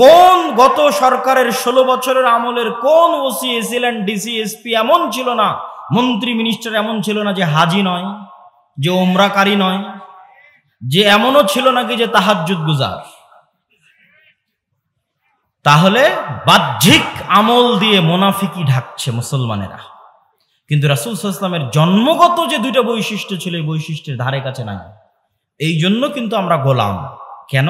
কোন গত সরকারের ষোলো বছরের আমলের কোন ওসি এসিলেন ডিসি এসপি এমন ছিল না মন্ত্রী মিনিস্টার এমন ছিল না যে হাজি নয় যে ওমরাকারী নয় যে এমনও ছিল নাকি যে তাহাজুদ গুজার তাহলে বাহ্যিক আমল দিয়ে মোনাফিকি ঢাকছে মুসলমানেরা কিন্তু রাসুল ইসলামের জন্মগত যে দুইটা বৈশিষ্ট্য ছিল এই বৈশিষ্ট্যের ধারে কাছে নাই এই জন্য কিন্তু আমরা গোলাম কেন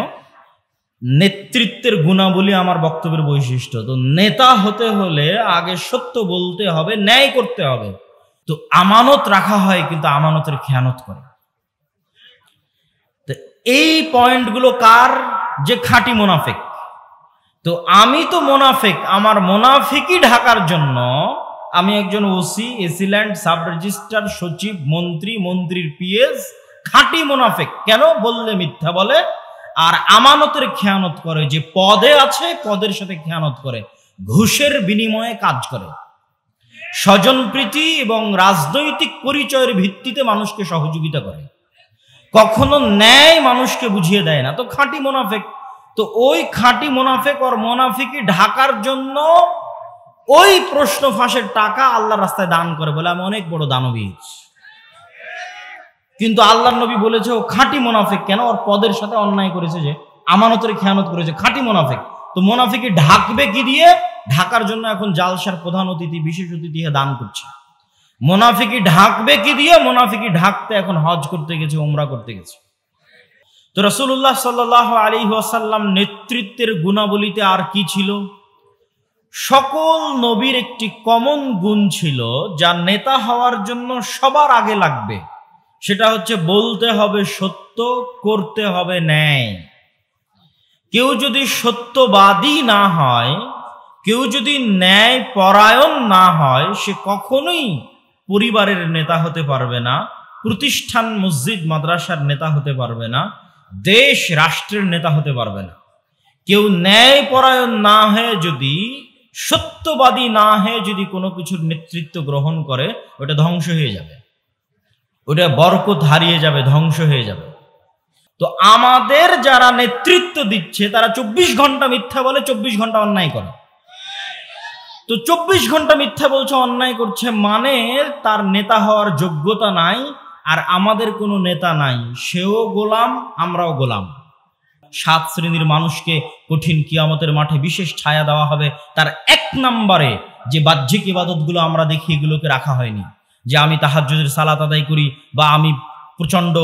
নেতৃত্বের গুণাবলী আমার বক্তব্যের বৈশিষ্ট্য তো নেতা হতে হলে আগে সত্য বলতে হবে ন্যায় করতে হবে তো আমানত রাখা হয় কিন্তু আমানতের খেয়ানত করে তো এই পয়েন্টগুলো কার যে খাঁটি মোনাফেক তো আমি তো মোনাফেক আমার মোনাফিকই ঢাকার জন্য আমি একজন ওসি এসিল্যান্ড সাব রেজিস্ট্রার সচিব মন্ত্রী মন্ত্রীর পিএস খাঁটি মোনাফেক কেন বললে মিথ্যা বলে আর আমানতের খেয়ানত করে যে পদে আছে পদের সাথে খেয়ানত করে ঘুষের বিনিময়ে কাজ করে স্বজনপ্রীতি এবং রাজনৈতিক পরিচয়ের ভিত্তিতে মানুষকে সহযোগিতা করে কখনো ন্যায় মানুষকে বুঝিয়ে দেয় না তো খাঁটি মোনাফেক তো ওই খাঁটি মোনাফেক ওর মোনাফিকি ঢাকার জন্য ওই প্রশ্ন ফাঁসের টাকা আল্লাহ রাস্তায় দান করে বলে আমি অনেক বড় দানবীজ কিন্তু আল্লাহ নবী বলেছে ও খাঁটি মোনাফেক কেন ওর পদের সাথে অন্যায় করেছে যে আমানতের খেয়ানত করেছে খাঁটি মোনাফেক তো মোনাফিকে ঢাকবে কি দিয়ে ঢাকার জন্য এখন জালসার প্রধান অতিথি বিশেষ অতিথি দান করছে মোনাফিকি ঢাকবে কি দিয়ে মোনাফিকি ঢাকতে এখন হজ করতে গেছে উমরা করতে গেছে তো রসুল্লাহ সাল্লাহ আলী ওয়াসাল্লাম নেতৃত্বের গুণাবলীতে আর কি ছিল সকল নবীর একটি কমন গুণ ছিল যা নেতা হওয়ার জন্য সবার আগে লাগবে সেটা হচ্ছে বলতে হবে সত্য করতে হবে ন্যায় কেউ যদি সত্যবাদী না হয় কেউ যদি ন্যায় পরায়ণ না হয় সে কখনোই পরিবারের নেতা হতে পারবে না প্রতিষ্ঠান মসজিদ মাদ্রাসার নেতা হতে পারবে না দেশ রাষ্ট্রের নেতা হতে পারবে না কেউ ন্যায় পরায়ণ না হয়ে যদি সত্যবাদী না হয়ে যদি কোনো কিছুর নেতৃত্ব গ্রহণ করে ওটা ধ্বংস হয়ে যাবে ওটা বরকত হারিয়ে যাবে ধ্বংস হয়ে যাবে তো আমাদের যারা নেতৃত্ব দিচ্ছে তারা চব্বিশ ঘন্টা মিথ্যা বলে চব্বিশ ঘন্টা অন্যায় করে তো চব্বিশ ঘন্টা মিথ্যা বলছে অন্যায় করছে মানে তার নেতা হওয়ার যোগ্যতা নাই আর আমাদের কোনো নেতা নাই সেও গোলাম আমরাও গোলাম সাত শ্রেণীর মানুষকে কঠিন কিয়ামতের মাঠে বিশেষ ছায়া দেওয়া হবে তার এক নম্বরে যে বাহ্যিক ইবাদতগুলো আমরা দেখি এগুলোকে রাখা হয়নি যে আমি তাহাজুদের সালাত আদায় করি বা আমি প্রচণ্ড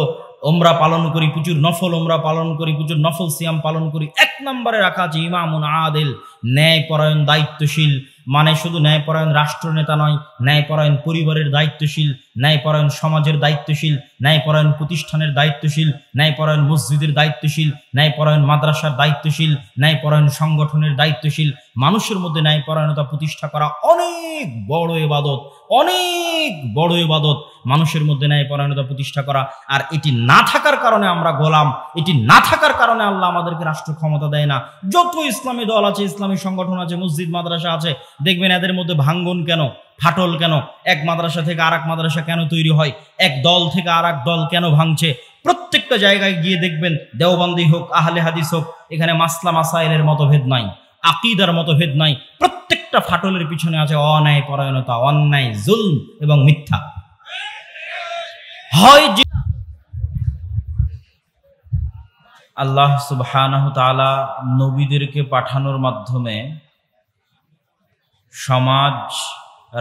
ওমরা পালন করি প্রচুর নফল ওমরা পালন করি প্রচুর নফল সিয়াম পালন করি এক নম্বরে রাখা আছে ইমামুন আদেল ন্যায়পরায়ণ দায়িত্বশীল মানে শুধু ন্যায়পরায়ণ রাষ্ট্রনেতা নয় ন্যায়পরায়ণ পরিবারের দায়িত্বশীল ন্যায়পরায়ণ সমাজের দায়িত্বশীল ন্যায়পরায়ণ প্রতিষ্ঠানের দায়িত্বশীল ন্যায়পরায়ণ মসজিদের দায়িত্বশীল ন্যায়পরায়ণ মাদ্রাসার দায়িত্বশীল ন্যায়পরায়ণ সংগঠনের দায়িত্বশীল মানুষের মধ্যে ন্যায়পরায়ণতা প্রতিষ্ঠা করা অনেক বড় এবাদত অনেক বড় এবাদত মানুষের মধ্যে ন্যায়পরায়ণতা প্রতিষ্ঠা করা আর এটি না থাকার কারণে আমরা গোলাম এটি না থাকার কারণে আল্লাহ আমাদেরকে রাষ্ট্র ক্ষমতা দেয় না যত ইসলামী দল আছে ইসলামী সংগঠন আছে মসজিদ মাদ্রাসা আছে দেখবেন এদের মধ্যে ভাঙ্গন কেন ফাটল কেন এক মাদ্রাসা থেকে আর মাদ্রাসা কেন তৈরি হয় এক দল থেকে আর দল কেন ভাঙছে প্রত্যেকটা জায়গায় গিয়ে দেখবেন দেওবন্দি হোক আহলে হাদিস হোক এখানে মাসলা মাসাইলের মতভেদ নাই আকিদার মতভেদ নাই প্রত্যেকটা ফাটলের পিছনে আছে অন্যায় পরায়ণতা অন্যায় জুল এবং মিথ্যা হয় আল্লাহ সুবহানাহ তাআলা নবীদেরকে পাঠানোর মাধ্যমে সমাজ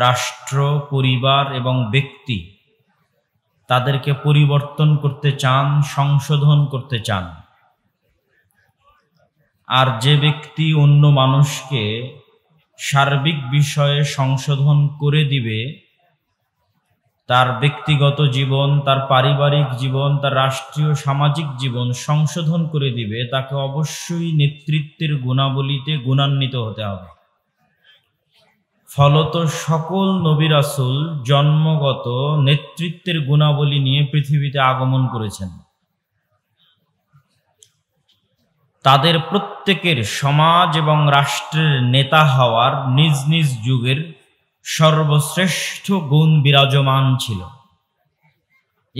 রাষ্ট্র পরিবার এবং ব্যক্তি তাদেরকে পরিবর্তন করতে চান সংশোধন করতে চান আর যে ব্যক্তি অন্য মানুষকে সার্বিক বিষয়ে সংশোধন করে দিবে তার ব্যক্তিগত জীবন তার পারিবারিক জীবন তার রাষ্ট্রীয় সামাজিক জীবন সংশোধন করে দিবে তাকে অবশ্যই নেতৃত্বের গুণাবলীতে গুণান্বিত হতে হবে ফলত সকল নবী রাসুল জন্মগত নেতৃত্বের গুণাবলী নিয়ে পৃথিবীতে আগমন করেছেন তাদের প্রত্যেকের সমাজ এবং রাষ্ট্রের নেতা হওয়ার নিজ নিজ যুগের সর্বশ্রেষ্ঠ গুণ বিরাজমান ছিল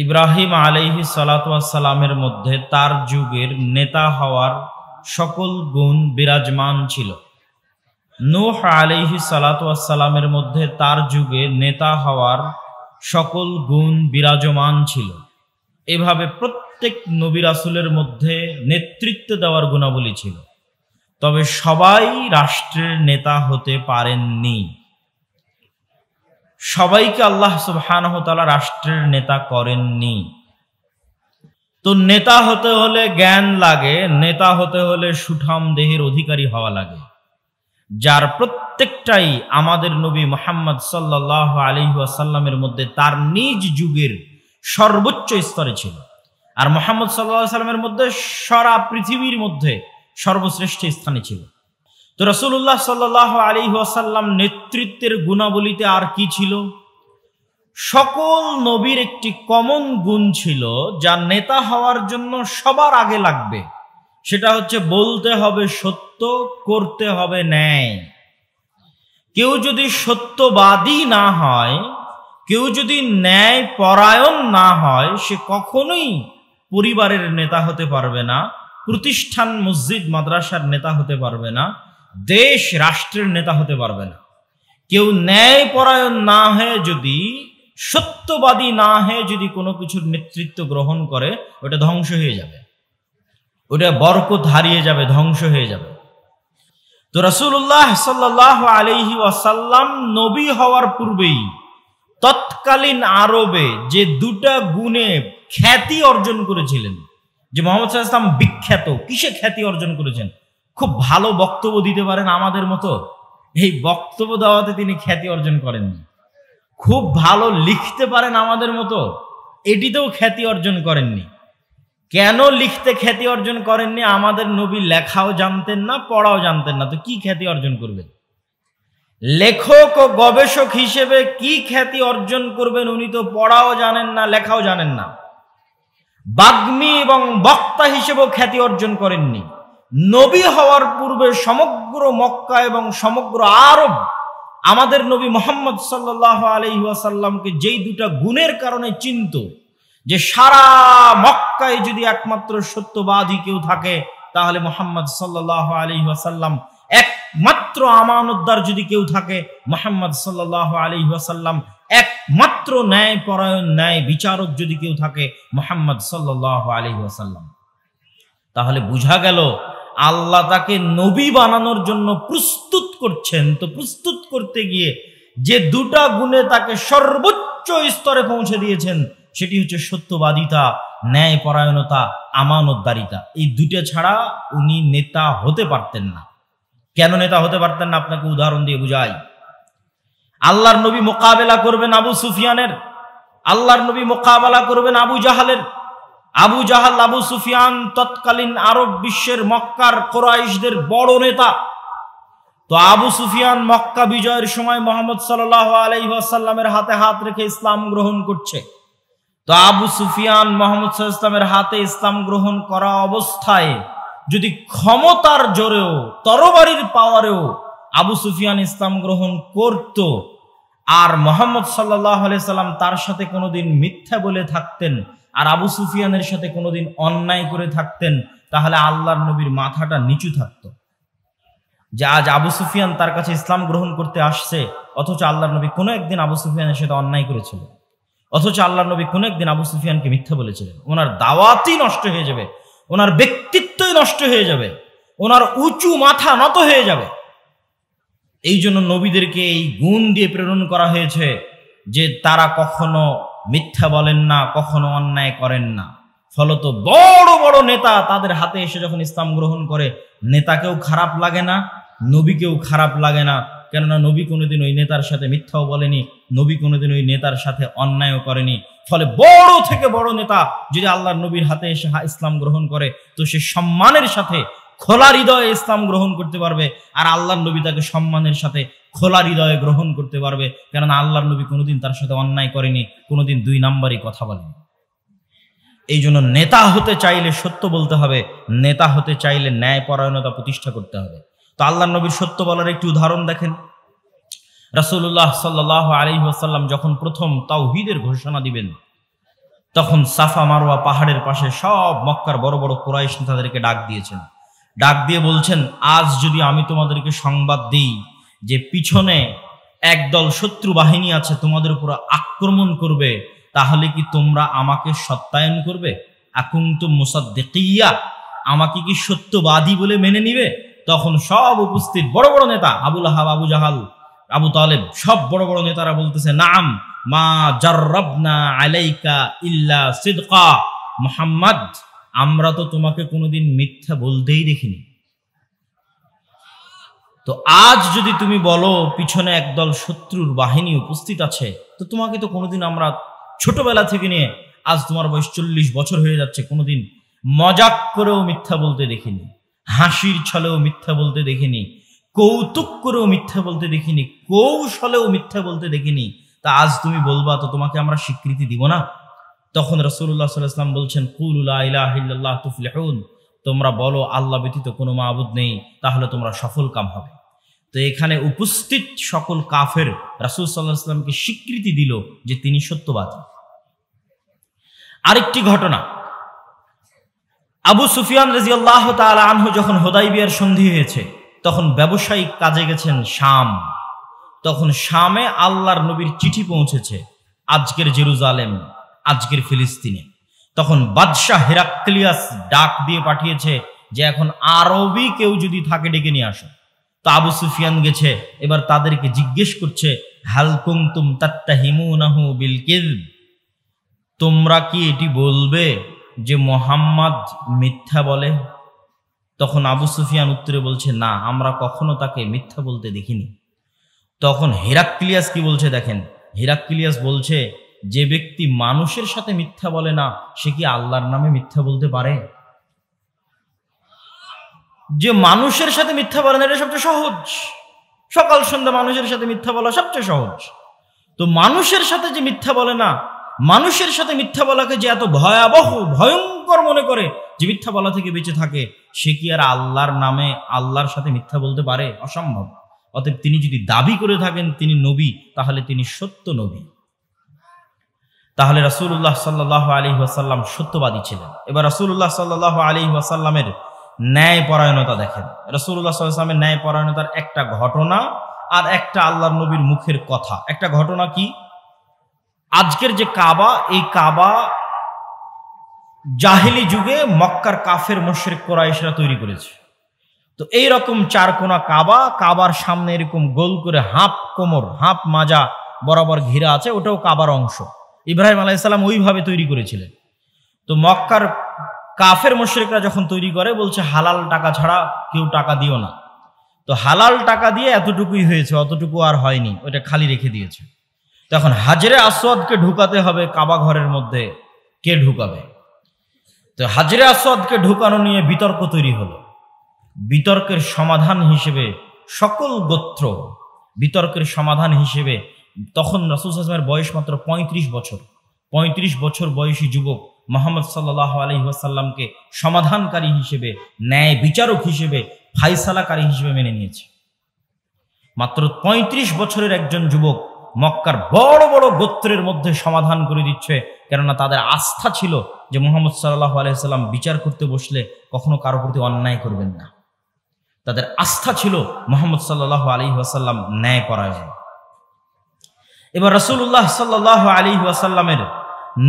ইব্রাহিম আলহি সালাতামের মধ্যে তার যুগের নেতা হওয়ার সকল গুণ বিরাজমান ছিল নোহ আলিহি সালাতামের মধ্যে তার যুগে নেতা হওয়ার সকল গুণ বিরাজমান ছিল এভাবে প্রত্যেক নবী রাসুলের মধ্যে নেতৃত্ব দেওয়ার গুণাবলী ছিল তবে সবাই রাষ্ট্রের নেতা হতে পারেননি সবাইকে আল্লাহ সুবাহানহতালা রাষ্ট্রের নেতা করেননি তো নেতা হতে হলে জ্ঞান লাগে নেতা হতে হলে সুঠাম দেহের অধিকারী হওয়া লাগে যার প্রত্যেকটাই আমাদের নবী মোহাম্মদ সাল্লাহ আলিহাসাল্লামের মধ্যে তার নিজ যুগের সর্বোচ্চ স্তরে ছিল আর মোহাম্মদ সাল্লা সাল্লামের মধ্যে সারা পৃথিবীর মধ্যে সর্বশ্রেষ্ঠ স্থানে ছিল তো রসুল্লাহ সাল্লাহ আলিহাসাল্লাম নেতৃত্বের গুণাবলীতে আর কি ছিল সকল নবীর একটি কমন গুণ ছিল যা নেতা হওয়ার জন্য সবার আগে লাগবে সেটা হচ্ছে বলতে হবে সত্য করতে হবে ন্যায় কেউ যদি সত্যবাদী না হয় কেউ যদি ন্যায় পরায়ণ না হয় সে কখনোই পরিবারের নেতা হতে পারবে না প্রতিষ্ঠান মসজিদ মাদ্রাসার নেতা হতে পারবে না দেশ রাষ্ট্রের নেতা হতে পারবে না কেউ ন্যায় পরায়ণ না হয়ে যদি সত্যবাদী না হয়ে যদি কোনো কিছুর নেতৃত্ব গ্রহণ করে ওটা ধ্বংস হয়ে যাবে ওটা বরকত হারিয়ে যাবে ধ্বংস হয়ে যাবে তো রসুল্লাহ সাল্লাহ আলহি ওয়াসাল্লাম নবী হওয়ার পূর্বেই তৎকালীন আরবে যে দুটা গুণে খ্যাতি অর্জন করেছিলেন যে মোহাম্মদ ইসলাম বিখ্যাত কিসে খ্যাতি অর্জন করেছেন খুব ভালো বক্তব্য দিতে পারেন আমাদের মতো এই বক্তব্য দেওয়াতে তিনি খ্যাতি অর্জন করেননি খুব ভালো লিখতে পারেন আমাদের মতো এটিতেও খ্যাতি অর্জন করেননি কেন লিখতে খ্যাতি অর্জন করেননি আমাদের নবী লেখাও জানতেন না পড়াও জানতেন না তো কি খ্যাতি অর্জন করবেন লেখক ও গবেষক হিসেবে কি খ্যাতি অর্জন করবেন উনি তো পড়াও জানেন না লেখাও জানেন না বাগ্মী এবং বক্তা হিসেবেও খ্যাতি অর্জন করেননি নবী হওয়ার পূর্বে সমগ্র মক্কা এবং সমগ্র আরব আমাদের নবী মোহাম্মদ সাল্লাহ আলহিহাসাল্লামকে যেই দুটা গুণের কারণে চিন্ত যে সারা মক্কায় যদি একমাত্র সত্যবাদী কেউ থাকে তাহলে মোহাম্মদ সাল্লাহ আলী ওয়াসাল্লাম একমাত্র আমানতদার যদি কেউ থাকে মোহাম্মদ সাল্লাহ আলী ওয়াসাল্লাম একমাত্র ন্যায় পরায়ণ ন্যায় বিচারক যদি কেউ থাকে মোহাম্মদ সাল্লাহ আলী ওয়াসাল্লাম তাহলে বুঝা গেল আল্লাহ তাকে নবী বানানোর জন্য প্রস্তুত করছেন তো প্রস্তুত করতে গিয়ে যে দুটা গুণে তাকে সর্বোচ্চ স্তরে পৌঁছে দিয়েছেন সেটি হচ্ছে সত্যবাদিতা ন্যায়পরায়ণতা আমানতদারিতা এই দুটো ছাড়া উনি নেতা হতে পারতেন না কেন নেতা হতে পারতেন না আপনাকে উদাহরণ দিয়ে বুঝাই আল্লাহর নবী মোকাবেলা করবেন আবু সুফিয়ানের আল্লাহর নবী মোকাবেলা করবেন আবু জাহালের আবু জাহাল আবু সুফিয়ান তৎকালীন আরব বিশ্বের মক্কার কোরআশদের বড় নেতা তো আবু সুফিয়ান মক্কা বিজয়ের সময় মোহাম্মদ সাল্লাহ সাল্লামের হাতে হাত রেখে ইসলাম গ্রহণ করছে তো আবু সুফিয়ান মোহাম্মদ ইসলামের হাতে ইসলাম গ্রহণ করা অবস্থায় যদি ক্ষমতার জোরেও তরবারির পাওয়ারেও আবু সুফিয়ান ইসলাম গ্রহণ করত আর মোহাম্মদ সাল্লাহ সাল্লাম তার সাথে কোনোদিন মিথ্যা বলে থাকতেন আর আবু সুফিয়ানের সাথে কোনোদিন অন্যায় করে থাকতেন তাহলে আল্লাহর নবীর মাথাটা নিচু থাকত যে আজ আবু সুফিয়ান তার কাছে ইসলাম গ্রহণ করতে আসছে অথচ আল্লাহর নবী কোনো একদিন আবু সুফিয়ানের সাথে অন্যায় করেছিলেন অথচ আল্লাহ নবী কোনো একদিন আবু সুফিয়ানকে মিথ্যা বলেছিলেন ওনার দাওয়াতই নষ্ট হয়ে যাবে ওনার ব্যক্তিত্বই নষ্ট হয়ে যাবে ওনার উঁচু মাথা নত হয়ে যাবে এই জন্য নবীদেরকে এই গুণ দিয়ে প্রেরণ করা হয়েছে যে তারা কখনো মিথ্যা বলেন না কখনো অন্যায় করেন না ফলত বড় বড় নেতা তাদের হাতে এসে যখন ইসলাম গ্রহণ করে নেতাকেও খারাপ লাগে না নবীকেও খারাপ লাগে না কেননা নবী কোনোদিন ওই নেতার সাথে মিথ্যাও বলেনি নবী কোনোদিন ওই নেতার সাথে অন্যায়ও করেনি ফলে বড় থেকে বড় নেতা যদি আল্লাহর নবীর হাতে এসে ইসলাম গ্রহণ করে তো সে সম্মানের সাথে খোলা হৃদয়ে ইসলাম গ্রহণ করতে পারবে আর আল্লাহর নবী তাকে সম্মানের সাথে খোলা হৃদয়ে গ্রহণ করতে পারবে কেননা আল্লাহর নবী কোনোদিন তার সাথে অন্যায় করেনি কোনোদিন দুই নাম্বারই কথা বলেনি এই জন্য নেতা হতে চাইলে সত্য বলতে হবে নেতা হতে চাইলে ন্যায়পরায়ণতা প্রতিষ্ঠা করতে হবে তো আল্লাহ নবীর সত্য বলার একটি উদাহরণ দেখেন রাসুল্লাহ সাল্লাহ আলী আসাল্লাম যখন প্রথম তাওহিদের ঘোষণা দিবেন তখন সাফা মারোয়া পাহাড়ের পাশে সব মক্কার বড় বড় কোরাইশ তাদেরকে ডাক দিয়েছেন ডাক দিয়ে বলছেন আজ যদি আমি তোমাদেরকে সংবাদ দিই যে পিছনে একদল শত্রু বাহিনী আছে তোমাদের উপর আক্রমণ করবে তাহলে কি তোমরা আমাকে সত্যায়ন করবে তো মোসাদ্দেকিয়া আমাকে কি সত্যবাদী বলে মেনে নিবে তখন সব উপস্থিত বড় বড় নেতা আবুল হাব আবু জাহাল আবু তালেব সব বড় বড় নেতারা বলতেছে নাম মা জার্রাবনা আলাইকা ইল্লা সিদকা মোহাম্মদ আমরা তো তোমাকে কোনোদিন মিথ্যা বলতেই দেখিনি তো আজ যদি তুমি বলো পিছনে একদল শত্রুর বাহিনী উপস্থিত আছে তো তোমাকে তো কোনোদিন আমরা ছোটবেলা থেকে নিয়ে আজ তোমার বয়স চল্লিশ বছর হয়ে যাচ্ছে কোনোদিন মজাক করেও মিথ্যা বলতে দেখিনি হাসির ছলেও মিথ্যা বলতে দেখিনি কৌতুক করেও মিথ্যা বলতে দেখিনি কৌশলেও মিথ্যা বলতে দেখিনি তা আজ তুমি বলবা তো তোমাকে আমরা স্বীকৃতি দিব না তখন রসুল্লাহ সাল্লাম বলছেন কুল্লাহ তুফলেহুন তোমরা বলো আল্লাহ ব্যতীত কোনো মাবুদ নেই তাহলে তোমরা সফল কাম হবে তো এখানে উপস্থিত সকল কাফের রাসুল সাল্লাহ সাল্লামকে স্বীকৃতি দিল যে তিনি সত্যবাদী আরেকটি ঘটনা আবু সুফিয়ান রাজি আল্লাহ আনহু যখন হোদাইবিয়ার সন্ধি হয়েছে তখন ব্যবসায়িক কাজে গেছেন শাম তখন শামে আল্লাহর নবীর চিঠি পৌঁছেছে আজকের জেরুজালেম আজকের ফিলিস্তিনে তখন বাদশাহ হেরাক্লিয়াস ডাক দিয়ে পাঠিয়েছে যে এখন আরবি কেউ যদি থাকে ডেকে নিয়ে আসো তা আবু সুফিয়ান গেছে এবার তাদেরকে জিজ্ঞেস করছে হালকুমতুম তাত্তা হিমু নাহু বিল তোমরা কি এটি বলবে যে মোহাম্মদ মিথ্যা বলে তখন আবু সুফিয়ান উত্তরে বলছে না আমরা কখনো তাকে মিথ্যা বলতে দেখিনি তখন হেরাক্লিয়াস কি বলছে দেখেন হেরাক্লিয়াস বলছে যে ব্যক্তি মানুষের সাথে মিথ্যা বলে না সে কি আল্লাহর নামে মিথ্যা বলতে পারে যে মানুষের সাথে মিথ্যা বলে না এটা সবচেয়ে সহজ সকাল সন্ধ্যা মানুষের সাথে মিথ্যা বলা সবচেয়ে সহজ তো মানুষের সাথে যে মিথ্যা বলে না মানুষের সাথে মিথ্যা বলাকে যে এত ভয়াবহ ভয়ঙ্কর মনে করে যে মিথ্যা বলা থেকে বেঁচে থাকে সে কি আর আল্লাহর নামে আল্লাহর সাথে মিথ্যা বলতে পারে অসম্ভব অতএব তিনি যদি দাবি করে থাকেন তিনি নবী তাহলে তিনি সত্য নবী তাহলে রাসুল্লাহ সাল্লাহ আলী ওয়াসাল্লাম সত্যবাদী ছিলেন এবার রাসুল্লাহ সাল্লাহ আলী ওয়াসাল্লামের ন্যায় পরায়ণতা দেখেন রসুল্লাহ সাল্লামের ন্যায় পরায়ণতার একটা ঘটনা আর একটা আল্লাহ নবীর মুখের কথা একটা ঘটনা কি আজকের যে কাবা এই কাবা জাহিলি যুগে মক্কার কাফের মোশরেক কোরাইশরা তৈরি করেছে তো এই রকম চারকোনা কাবা কাবার সামনে এরকম গোল করে হাঁপ কোমর হাঁপ মাজা বরাবর ঘিরা আছে ওটাও কাবার অংশ ইব্রাহিম আলাইসাল্লাম ওইভাবে তৈরি করেছিলেন তো মক্কার কাফের মোশরেকরা যখন তৈরি করে বলছে হালাল টাকা ছাড়া কেউ টাকা দিও না তো হালাল টাকা দিয়ে এতটুকুই হয়েছে অতটুকু আর হয়নি ওটা খালি রেখে দিয়েছে তখন হাজরে আসওয়াদকে ঢুকাতে হবে কাবা ঘরের মধ্যে কে ঢুকাবে তো হাজরে আসওয়াদকে ঢুকানো নিয়ে বিতর্ক তৈরি হলো বিতর্কের সমাধান হিসেবে সকল গোত্র বিতর্কের সমাধান হিসেবে তখন রাসুল হাসমের বয়স মাত্র পঁয়ত্রিশ বছর পঁয়ত্রিশ বছর বয়সী যুবক মোহাম্মদ সাল্লাহ আলহিহাসাল্লামকে সমাধানকারী হিসেবে ন্যায় বিচারক হিসেবে ফাইসালাকারী হিসেবে মেনে নিয়েছে মাত্র ৩৫ বছরের একজন যুবক মক্কার বড় বড় গোত্রের মধ্যে সমাধান করে দিচ্ছে কেননা তাদের আস্থা ছিল যে মোহাম্মদ সাল্লাহ আলাইসাল্লাম বিচার করতে বসলে কখনো কারো প্রতি অন্যায় করবেন না তাদের আস্থা ছিল মোহাম্মদ সাল্লাহ আলী ওয়াসাল্লাম ন্যায় পরায়ণ এবার রসুল্লাহ সাল্লাহ আলী ওয়াসাল্লামের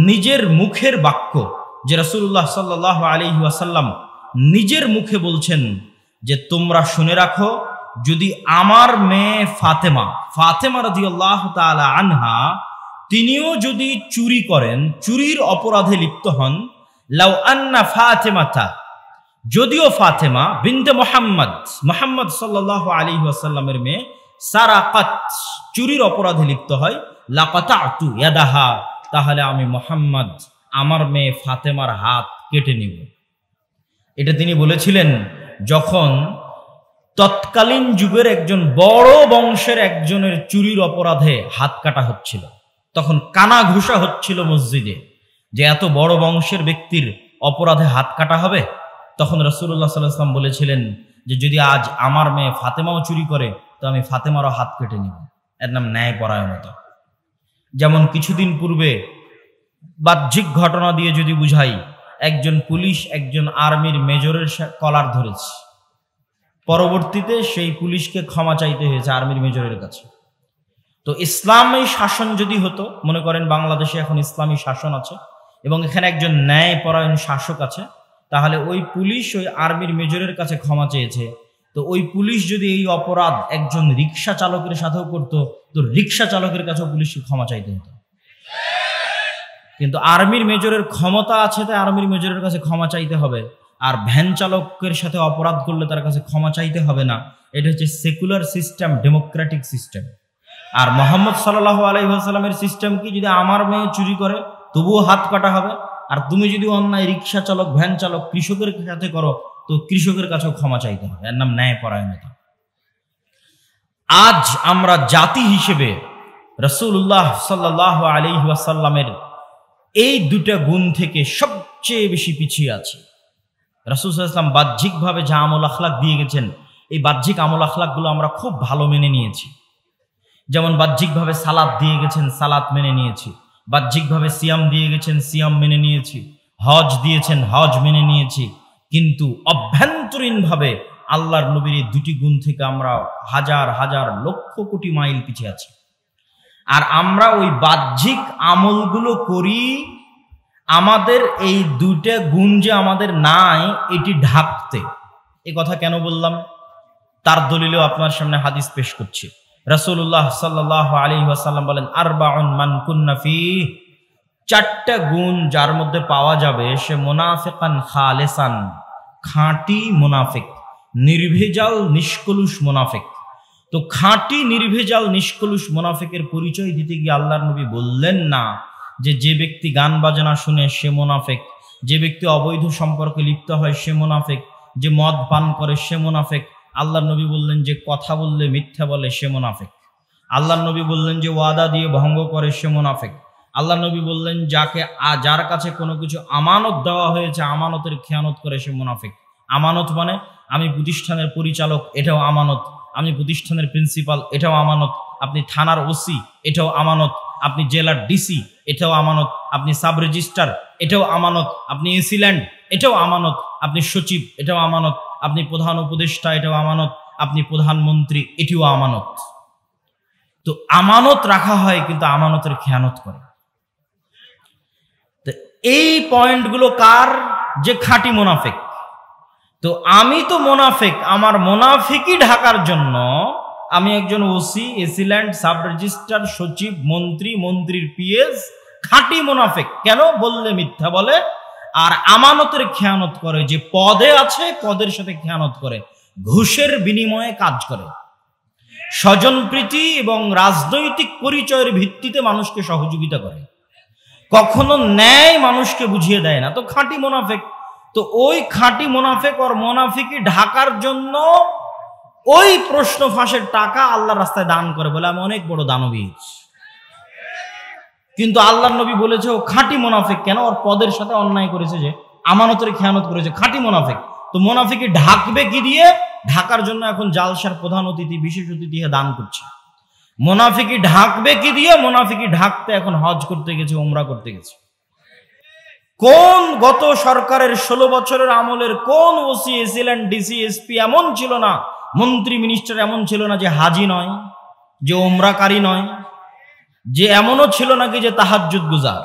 নিজের মুখের বাক্য যে রসুল্লাহ সাল্লাহ আলী ওয়াসাল্লাম নিজের মুখে বলছেন যে তোমরা শুনে রাখো যদি আমার মেয়ে ফাতেমা ফাতেমা রাজি আল্লাহ তালা আনহা তিনিও যদি চুরি করেন চুরির অপরাধে লিপ্ত হন লাউ আন্না তা যদিও ফাতেমা বিন্দে মোহাম্মদ মোহাম্মদ সাল্লাহ আলী আসাল্লামের মেয়ে সারা কাত চুরির অপরাধে লিপ্ত হয় লাপাতা আতু ইয়াদাহা তাহলে আমি মোহাম্মদ আমার মেয়ে ফাতেমার হাত কেটে নিব এটা তিনি বলেছিলেন যখন তৎকালীন যুগের একজন বড় বংশের একজনের চুরির অপরাধে হাত কাটা হচ্ছিল তখন কানা ঘুষা হচ্ছিল মসজিদে যে এত বড় বংশের ব্যক্তির অপরাধে হাত কাটা হবে তখন রসুল্লাহ সাল্লাম বলেছিলেন যে যদি আজ আমার মেয়ে ফাতেমাও চুরি করে তো আমি ফাতেমারও হাত কেটে নিব এর নাম পরায়ণতা যেমন কিছুদিন পূর্বে বাহ্যিক ঘটনা দিয়ে যদি বুঝাই একজন পুলিশ একজন আর্মির মেজরের কলার ধরেছে পরবর্তীতে সেই পুলিশকে ক্ষমা চাইতে হয়েছে আর্মির মেজরের কাছে তো ইসলামী শাসন যদি হতো মনে করেন বাংলাদেশে এখন ইসলামী শাসন আছে এবং এখানে একজন ন্যায়পরায়ণ শাসক আছে তাহলে ওই পুলিশ ওই আর্মির মেজরের কাছে ক্ষমা চেয়েছে তো ওই পুলিশ যদি এই অপরাধ একজন রিক্সা চালকের সাথেও করত তো রিক্সা চালকের কাছেও পুলিশকে ক্ষমা চাইতে হতো কিন্তু আর্মির মেজরের ক্ষমতা আছে তাই আর্মির মেজরের কাছে ক্ষমা চাইতে হবে আর ভ্যান চালকের সাথে অপরাধ করলে তার কাছে ক্ষমা চাইতে হবে না এটা হচ্ছে সেকুলার সিস্টেম ডেমোক্রেটিক সিস্টেম আর মোহাম্মদ সাল্লাহ আলহিহাসাল্লামের সিস্টেম কি যদি আমার মেয়ে চুরি করে তবুও হাত কাটা হবে আর তুমি যদি অন্যায় রিক্সা চালক ভ্যান চালক কৃষকের সাথে করো তো কৃষকের কাছেও ক্ষমা চাইতে হবে এর নাম ন্যায়পরায়ণতা আজ আমরা জাতি হিসেবে রসুল্লাহ সাল্লাহ আলিহাসাল্লামের এই দুটা গুণ থেকে সবচেয়ে বেশি পিছিয়ে আছি রাসুলসাল্লাম বাহ্যিকভাবে যা আমল আখলাক দিয়ে গেছেন এই বাহ্যিক আমল আখলাকগুলো আমরা খুব ভালো মেনে নিয়েছি যেমন বাহ্যিকভাবে সালাদ দিয়ে গেছেন সালাদ মেনে নিয়েছি বাহ্যিকভাবে সিয়াম দিয়ে গেছেন সিয়াম মেনে নিয়েছি হজ দিয়েছেন হজ মেনে নিয়েছি কিন্তু অভ্যন্তরীণভাবে আল্লাহর নবীর এই দুটি গুণ থেকে আমরা হাজার হাজার লক্ষ কোটি মাইল পিছিয়ে আছি আর আমরা ওই বাহ্যিক আমলগুলো করি আমাদের এই দুইটা গুণ যে আমাদের নাই এটি ঢাকতে এ কথা কেন বললাম তার দলিলেও আপনার সামনে হাদিস পেশ করছি রসুল্লাহ সাল্লাহ আলী ওয়াসাল্লাম বলেন আরবাউন মান কুন্নাফি চারটা গুণ যার মধ্যে পাওয়া যাবে সে মোনাফেকান খালেসান খাঁটি মোনাফেক নির্ভেজাল নিষ্কলুষ মোনাফেক তো খাঁটি নির্ভেজাল নিষ্কলুষ মোনাফেকের পরিচয় দিতে গিয়ে আল্লাহ নবী বললেন না যে যে ব্যক্তি গান বাজনা শুনে সে মোনাফেক যে ব্যক্তি অবৈধ সম্পর্কে লিপ্ত হয় সে মোনাফেক যে মদ পান করে সে মোনাফেক আল্লাহ নবী বললেন যে কথা বললে মিথ্যা বলে সে মোনাফেক আল্লাহ নবী বললেন যে ওয়াদা দিয়ে ভঙ্গ করে সে মোনাফেক আল্লাহ নবী বললেন যাকে যার কাছে কোনো কিছু আমানত দেওয়া হয়েছে আমানতের খেয়ানত করে সে মোনাফেক আমানত মানে আমি প্রতিষ্ঠানের পরিচালক এটাও আমানত আমি প্রতিষ্ঠানের প্রিন্সিপাল এটাও আমানত আপনি থানার ওসি এটাও আমানত আপনি জেলার ডিসি এটাও আমানত আপনি সাব রেজিস্টার এটাও আমানত আপনি এসিল্যান্ড এটাও আমানত আপনি সচিব এটাও আমানত আপনি প্রধান উপদেষ্টা এটাও আমানত আপনি প্রধানমন্ত্রী এটিও আমানত তো আমানত রাখা হয় কিন্তু আমানতের খেয়ানত করে তো এই পয়েন্টগুলো কার যে খাঁটি মোনাফেক তো আমি তো মোনাফেক আমার মোনাফেকই ঢাকার জন্য আমি একজন ওসি এসিল্যান্ড সাব রেজিস্ট্রার সচিব মন্ত্রী মন্ত্রীর পিএস খাঁটি মোনাফেক কেন বললে মিথ্যা বলে আর আমানতের খেয়ানত করে যে পদে আছে পদের সাথে খেয়ানত করে ঘুষের বিনিময়ে কাজ করে স্বজনপ্রীতি এবং রাজনৈতিক পরিচয়ের ভিত্তিতে মানুষকে সহযোগিতা করে কখনো ন্যায় মানুষকে বুঝিয়ে দেয় না তো খাঁটি মোনাফেক তো ওই খাঁটি মোনাফেক ওর মোনাফিকি ঢাকার জন্য ওই প্রশ্ন ফাঁসের টাকা আল্লাহর রাস্তায় দান করে বলে আমি অনেক বড় দানবীজ কিন্তু আল্লাহ নবী বলেছে ও খাঁটি মোনাফিক কেন ওর পদের সাথে অন্যায় করেছে যে আমানতের খেয়ানত করেছে খাঁটি মোনাফিক তো মোনাফিকে ঢাকবে কি দিয়ে ঢাকার জন্য এখন জালসার প্রধান অতিথি বিশেষ অতিথি দান করছে মোনাফিকি ঢাকবে কি দিয়ে মোনাফিকি ঢাকতে এখন হজ করতে গেছে ওমরা করতে গেছে কোন গত সরকারের ষোলো বছরের আমলের কোন ওসি এসিলেন ডিসি এসপি এমন ছিল না মন্ত্রী মিনিস্টার এমন ছিল না যে হাজি নয় যে ওমরাকারী নয় যে এমনও ছিল নাকি যে তাহাজুদ গুজার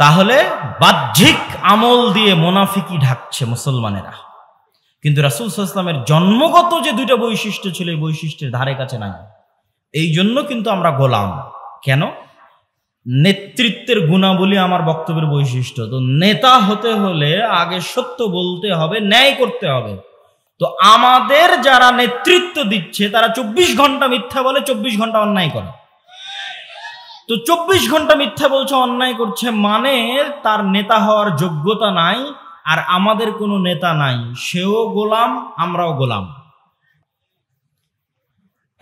তাহলে বাহ্যিক আমল দিয়ে মোনাফিকি ঢাকছে মুসলমানেরা কিন্তু রাসুল ইসলামের জন্মগত যে দুইটা বৈশিষ্ট্য ছিল এই বৈশিষ্ট্যের ধারে কাছে নাই এই জন্য কিন্তু আমরা গোলাম কেন নেতৃত্বের গুণাবলী আমার বক্তব্যের বৈশিষ্ট্য তো নেতা হতে হলে আগে সত্য বলতে হবে ন্যায় করতে হবে তো আমাদের যারা নেতৃত্ব দিচ্ছে তারা চব্বিশ ঘন্টা মিথ্যা বলে চব্বিশ ঘন্টা অন্যায় করে তো চব্বিশ ঘন্টা মিথ্যা বলছে অন্যায় করছে মানে তার নেতা হওয়ার যোগ্যতা নাই আর আমাদের কোনো নেতা নাই সেও গোলাম আমরাও গোলাম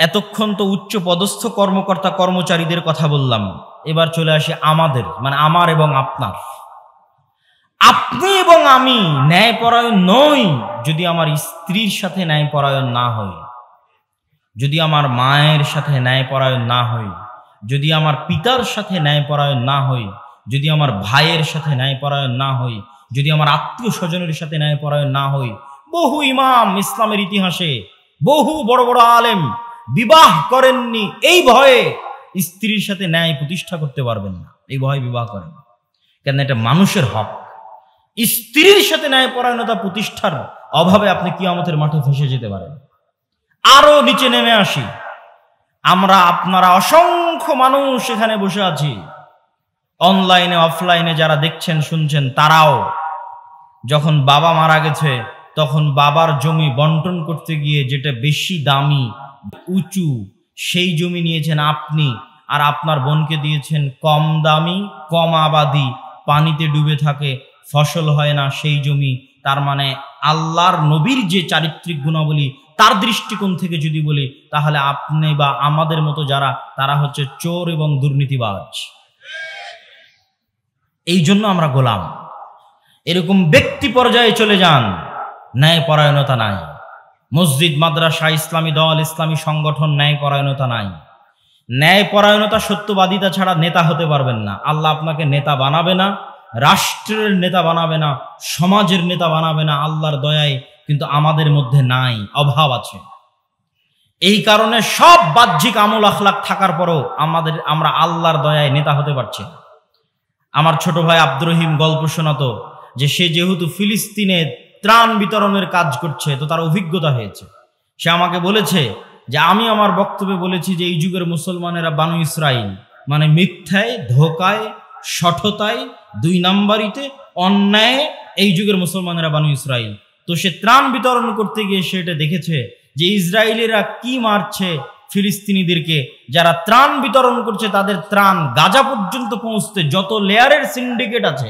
এতক্ষণ তো উচ্চ পদস্থ কর্মকর্তা কর্মচারীদের কথা বললাম এবার চলে আসে আমাদের মানে আমার এবং আপনার আপনি এবং আমি ন্যায়পরায়ণ নই যদি আমার স্ত্রীর সাথে ন্যায়পরায়ণ না হই যদি আমার মায়ের সাথে ন্যায়পরায়ণ না হই যদি আমার পিতার সাথে ন্যায়পরায়ণ না হই যদি আমার ভাইয়ের সাথে ন্যায়পরায়ণ না হই যদি আমার আত্মীয় স্বজনের সাথে ন্যায়পরায়ণ না হই বহু ইমাম ইসলামের ইতিহাসে বহু বড় বড় আলেম বিবাহ করেননি এই ভয়ে স্ত্রীর সাথে ন্যায় প্রতিষ্ঠা করতে পারবেন না এই ভয়ে বিবাহ করেন কেন এটা মানুষের হক স্ত্রীর সাথে ন্যায়পরায়ণতা প্রতিষ্ঠার অভাবে আপনি কিয়ামতের মাঠে ফেসে যেতে পারেন আরো নিচে নেমে আসি আমরা আপনারা অসংখ্য মানুষ এখানে বসে আছি অনলাইনে অফলাইনে যারা দেখছেন শুনছেন তারাও যখন বাবা মারা গেছে তখন বাবার জমি বন্টন করতে গিয়ে যেটা বেশি দামি উঁচু সেই জমি নিয়েছেন আপনি আর আপনার বোনকে দিয়েছেন কম দামি কম আবাদি পানিতে ডুবে থাকে ফসল হয় না সেই জমি তার মানে আল্লাহর নবীর যে চারিত্রিক গুণাবলী তার দৃষ্টিকোণ থেকে যদি বলি তাহলে আপনি বা আমাদের মতো যারা তারা হচ্ছে চোর এবং দুর্নীতিবাজ এই জন্য আমরা গোলাম এরকম ব্যক্তি পর্যায়ে চলে যান ন্যায় পরায়ণতা নাই মসজিদ মাদ্রাসা ইসলামী দল ইসলামী সংগঠন ন্যায় পরায়ণতা নাই ন্যায় পরায়ণতা সত্যবাদিতা ছাড়া নেতা হতে পারবেন না আল্লাহ আপনাকে নেতা বানাবে না রাষ্ট্রের নেতা বানাবে না সমাজের নেতা বানাবে না আল্লাহর দয়ায় কিন্তু আমাদের মধ্যে নাই অভাব আছে এই কারণে সব বাহ্যিক আমল আখলাক থাকার পরও আমাদের আমরা আল্লাহর দয়ায় নেতা হতে পারছি আমার ছোট ভাই আব্দুর রহিম গল্প শোনাতো যে সে যেহেতু ফিলিস্তিনে ত্রাণ বিতরণের কাজ করছে তো তার অভিজ্ঞতা হয়েছে সে আমাকে বলেছে যে আমি আমার বক্তব্যে বলেছি যে এই যুগের মুসলমানেরা বানু ইসরাইল মানে মিথ্যায় ধোকায় সঠতায় দুই নাম্বারিতে অন্যায় এই যুগের মুসলমানেরা বানু ইসরায়েল তো সে ত্রাণ বিতরণ করতে গিয়ে সেটা দেখেছে যে ইসরায়েলিরা কি মারছে ফিলিস্তিনিদেরকে যারা ত্রাণ বিতরণ করছে তাদের ত্রাণ গাজা পর্যন্ত পৌঁছতে যত লেয়ারের সিন্ডিকেট আছে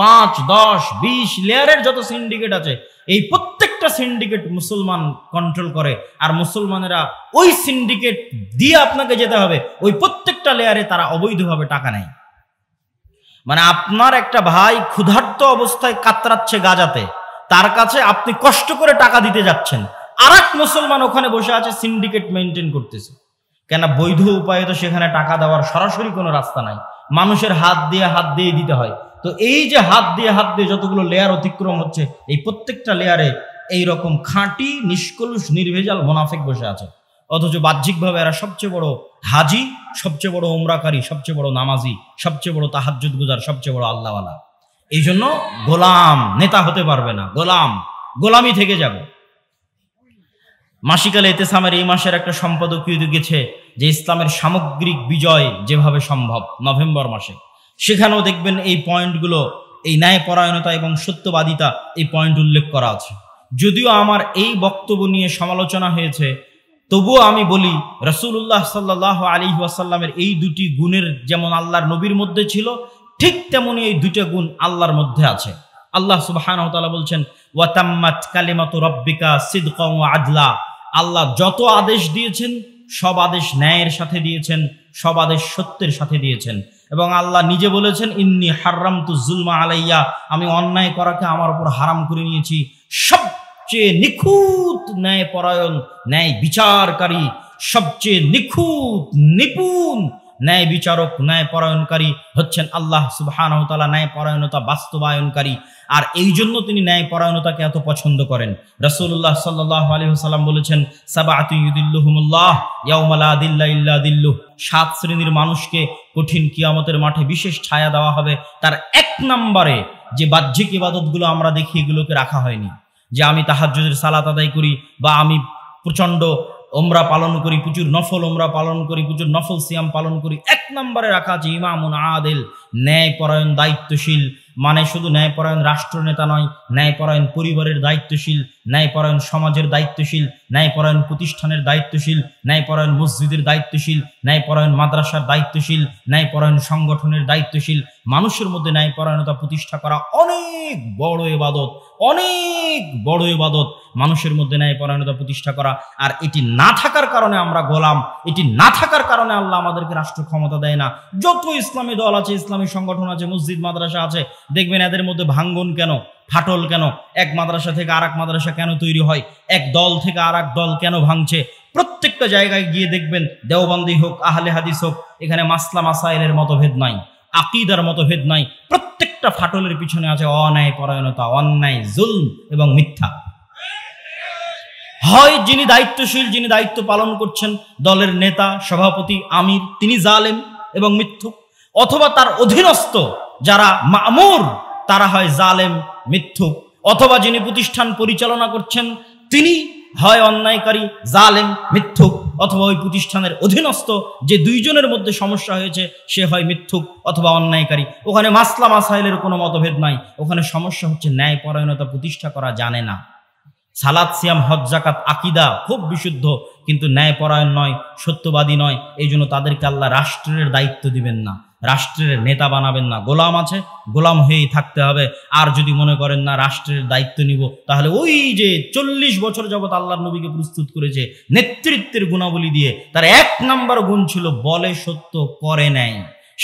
পাঁচ দশ বিশ লেয়ারের যত সিন্ডিকেট আছে এই প্রত্যেকটা সিন্ডিকেট মুসলমান কন্ট্রোল করে আর মুসলমানেরা ওই সিন্ডিকেট দিয়ে আপনাকে যেতে হবে ওই প্রত্যেকটা লেয়ারে তারা অবৈধভাবে টাকা নেয় মানে আপনার একটা ভাই ক্ষুধার্ত অবস্থায় কাতরাচ্ছে গাজাতে তার কাছে আপনি কষ্ট করে টাকা দিতে যাচ্ছেন আর এক মুসলমান ওখানে বসে আছে সিন্ডিকেট মেনটেন করতেছে কেন বৈধ উপায়ে তো সেখানে টাকা দেওয়ার সরাসরি কোনো রাস্তা নাই মানুষের হাত দিয়ে হাত দিয়ে দিতে হয় তো এই যে হাত দিয়ে হাত দিয়ে যতগুলো লেয়ার অতিক্রম হচ্ছে এই প্রত্যেকটা লেয়ারে এই রকম খাঁটি নিষ্কলুষ নির্ভেজাল মোনাফেক বসে আছে অথচ বাহ্যিকভাবে এরা সবচেয়ে বড় হাজি সবচেয়ে বড় ওমরাকারী সবচেয়ে বড় নামাজি সবচেয়ে বড় তাহাজুদ গুজার সবচেয়ে বড় আল্লাহওয়ালা এই জন্য গোলাম নেতা হতে পারবে না গোলাম গোলামি থেকে যাবে মাসিকালে এতেসামের এই মাসের একটা সম্পাদকীয় গেছে যে ইসলামের সামগ্রিক বিজয় যেভাবে সম্ভব নভেম্বর মাসে সেখানেও দেখবেন এই পয়েন্টগুলো এই ন্যায়পরায়ণতা এবং সত্যবাদিতা এই পয়েন্ট উল্লেখ করা আছে যদিও আমার এই বক্তব্য নিয়ে সমালোচনা হয়েছে তবুও আমি বলি রসুল্লাহ সাল্লাহ আলী ওয়াসাল্লামের এই দুটি গুণের যেমন আল্লাহর নবীর মধ্যে ছিল ঠিক তেমনই এই দুটি গুণ আল্লাহর মধ্যে আছে আল্লাহ সুবাহান বলছেন ওয়াতাম্মাত কালিমাত রব্বিকা সিদ্ক আদলা আল্লাহ যত আদেশ দিয়েছেন সব আদেশ ন্যায়ের সাথে দিয়েছেন সব আদেশ সত্যের সাথে দিয়েছেন এবং আল্লাহ নিজে বলেছেন ইন্নি হারাম তু জুলমা আলাইয়া আমি অন্যায় করাকে আমার উপর হারাম করে নিয়েছি সব সবচেয়ে নিখুঁত পরায়ণ ন্যায় বিচারকারী সবচেয়ে নিখুঁত নিপুণ ন্যায় বিচারক ন্যায় পরায়ণকারী হচ্ছেন আল্লাহ সুবাহানহতালা ন্যায় পরায়ণতা বাস্তবায়নকারী আর এই জন্য তিনি ন্যায় পরায়ণতাকে এত পছন্দ করেন রসুল্লাহ সাল্লাহ আলহিহাল্লাম বলেছেন সাবাহুমুল্লাহ ইয়াউমালাদিল্লাহ সাত শ্রেণীর মানুষকে কঠিন কিয়ামতের মাঠে বিশেষ ছায়া দেওয়া হবে তার এক নম্বরে যে বাহ্যিক ইবাদতগুলো আমরা দেখি এগুলোকে রাখা হয়নি যে আমি তাহাজুদের সালাত আদায় করি বা আমি প্রচণ্ড ওমরা পালন করি প্রচুর নফল ওমরা পালন করি প্রচুর নফল সিয়াম পালন করি এক নম্বরে রাখা আছে ইমামুন আদেল ন্যায়পরায়ণ দায়িত্বশীল মানে শুধু ন্যায়পরায়ণ রাষ্ট্রনেতা নয় ন্যায়পরায়ণ পরিবারের দায়িত্বশীল ন্যায়পরায়ণ সমাজের দায়িত্বশীল ন্যায়পরায়ণ প্রতিষ্ঠানের দায়িত্বশীল ন্যায়পরায়ণ মসজিদের দায়িত্বশীল ন্যায়পরায়ণ মাদ্রাসার দায়িত্বশীল ন্যায়পরায়ণ সংগঠনের দায়িত্বশীল মানুষের মধ্যে ন্যায়পরায়ণতা প্রতিষ্ঠা করা অনেক বড় এবাদত অনেক বড় এবাদত মানুষের মধ্যে ন্যায়পরায়ণতা প্রতিষ্ঠা করা আর এটি না থাকার কারণে আমরা গোলাম এটি না থাকার কারণে আল্লাহ আমাদেরকে রাষ্ট্র ক্ষমতা দেয় না যত ইসলামী দল আছে ইসলামী সংগঠন আছে মসজিদ মাদ্রাসা আছে দেখবেন এদের মধ্যে ভাঙ্গন কেন ফাটল কেন এক মাদ্রাসা থেকে আর মাদ্রাসা কেন তৈরি হয় এক দল থেকে আর দল কেন ভাঙছে প্রত্যেকটা জায়গায় গিয়ে দেখবেন দেওবন্দি হোক আহলে হাদিস হোক এখানে মাসলা মাসাইলের মতভেদ নাই আকিদার মতভেদ নাই প্রত্যেকটা ফাটলের পিছনে আছে অন্যায় পরায়ণতা অন্যায় জুল এবং মিথ্যা হয় যিনি দায়িত্বশীল যিনি দায়িত্ব পালন করছেন দলের নেতা সভাপতি আমির তিনি জালেম এবং মিথ্যুক অথবা তার অধীনস্থ যারা মামুর তারা হয় জালেম মিথ্যুক অথবা যিনি প্রতিষ্ঠান পরিচালনা করছেন তিনি হয় অন্যায়কারী জালেম মিথ্যুক অথবা ওই প্রতিষ্ঠানের অধীনস্থ যে দুইজনের মধ্যে সমস্যা হয়েছে সে হয় মিথ্যুক অথবা অন্যায়কারী ওখানে মাসলা মাসাইলের কোনো মতভেদ নাই ওখানে সমস্যা হচ্ছে ন্যায়পরায়ণতা প্রতিষ্ঠা করা জানে না সালাদ সিয়াম হজ জাকাত আকিদা খুব বিশুদ্ধ কিন্তু ন্যায়পরায়ণ নয় সত্যবাদী নয় এই জন্য তাদেরকে আল্লাহ রাষ্ট্রের দায়িত্ব দিবেন না রাষ্ট্রের নেতা বানাবেন না গোলাম আছে গোলাম হয়েই থাকতে হবে আর যদি মনে করেন না রাষ্ট্রের দায়িত্ব নিব তাহলে ওই যে চল্লিশ বছর যাবৎ আল্লাহ নবীকে প্রস্তুত করেছে নেতৃত্বের গুণাবলী দিয়ে তার এক নম্বর গুণ ছিল বলে সত্য করে নেয়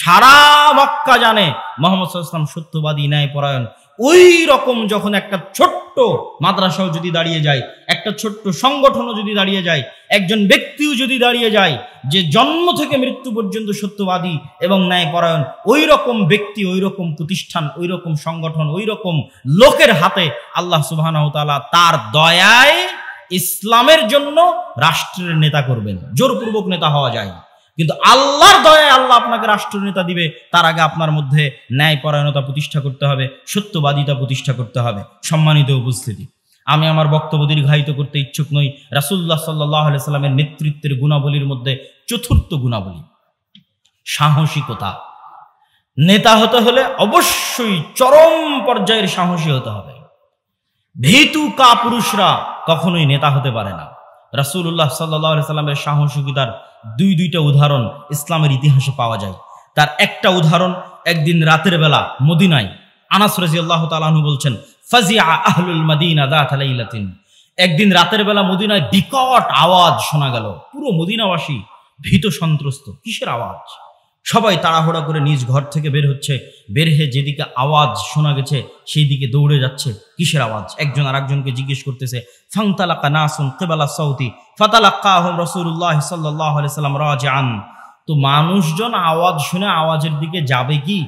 সারা মক্কা জানে মোহাম্মদ সাল্লাম সত্যবাদী ন্যায় পরায়ণ ওই রকম যখন একটা ছোট্ট মাদ্রাসাও যদি দাঁড়িয়ে যায় একটা ছোট্ট সংগঠনও যদি দাঁড়িয়ে যায় একজন ব্যক্তিও যদি দাঁড়িয়ে যায় যে জন্ম থেকে মৃত্যু পর্যন্ত সত্যবাদী এবং ন্যায়পরায়ণ ওই রকম ব্যক্তি ওই রকম প্রতিষ্ঠান ওই রকম সংগঠন ওই রকম লোকের হাতে আল্লাহ সুবাহানাহতালা তার দয়ায় ইসলামের জন্য রাষ্ট্রের নেতা করবেন জোরপূর্বক নেতা হওয়া যায় কিন্তু আল্লাহর দয়ায় আল্লাহ আপনাকে রাষ্ট্রনেতা দিবে তার আগে আপনার মধ্যে ন্যায়পরায়ণতা প্রতিষ্ঠা করতে হবে সত্যবাদিতা প্রতিষ্ঠা করতে হবে সম্মানিত উপস্থিতি আমি আমার বক্তব্য দীর্ঘায়িত করতে ইচ্ছুক নই রাসুল্লাহ সাল্লাহ সাল্লামের নেতৃত্বের গুণাবলীর মধ্যে চতুর্থ গুণাবলী সাহসিকতা নেতা হতে হলে অবশ্যই চরম পর্যায়ের সাহসী হতে হবে ভীতু কাপুরুষরা কখনোই নেতা হতে পারে না রাসুল্লাহ সাল্লাহ সাল্লামের সাহসিকতার দুই দুইটা উদাহরণ ইসলামের ইতিহাসে পাওয়া যায় তার একটা উদাহরণ একদিন রাতের বেলা মদিনায় আনাস রাজি আল্লাহ তালু বলছেন ফাজিয়া একদিন রাতের বেলা মদিনায় বিকট আওয়াজ শোনা গেল পুরো মদিনাবাসী ভীত সন্ত্রস্ত কিসের আওয়াজ সবাই তাড়াহুড়া করে নিজ ঘর থেকে বের হচ্ছে বের হয়ে যেদিকে আওয়াজ শোনা গেছে সেই দিকে দৌড়ে যাচ্ছে কিসের আওয়াজ একজন আর একজনকে জিজ্ঞেস করতেছে ফাংতালাকা নাসুন কেবালা সৌতি ফাতালাক্কাহম রসুল্লাহ সাল্লাহ সাল্লাম রাজান তো মানুষজন আওয়াজ শুনে আওয়াজের দিকে যাবে কি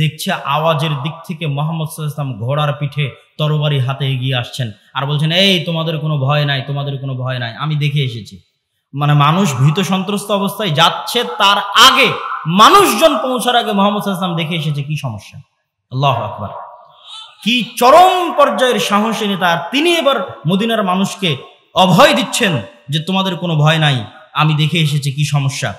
দেখছে আওয়াজের দিক থেকে মোহাম্মদ সাল্লাম ঘোড়ার পিঠে তরবারি হাতে এগিয়ে আসছেন আর বলছেন এই তোমাদের কোনো ভয় নাই তোমাদের কোনো ভয় নাই আমি দেখে এসেছি মানে মানুষ ভীত সন্ত্রস্ত অবস্থায় যাচ্ছে তার আগে মানুষজন পৌঁছার আগে মোহাম্মদ ইসলাম দেখে এসেছে কি সমস্যা আল্লাহ আকবর কি চরম পর্যায়ের সাহসী নেতা তিনি এবার মদিনার মানুষকে অভয় দিচ্ছেন যে তোমাদের কোনো ভয় নাই আমি দেখে এসেছি কি সমস্যা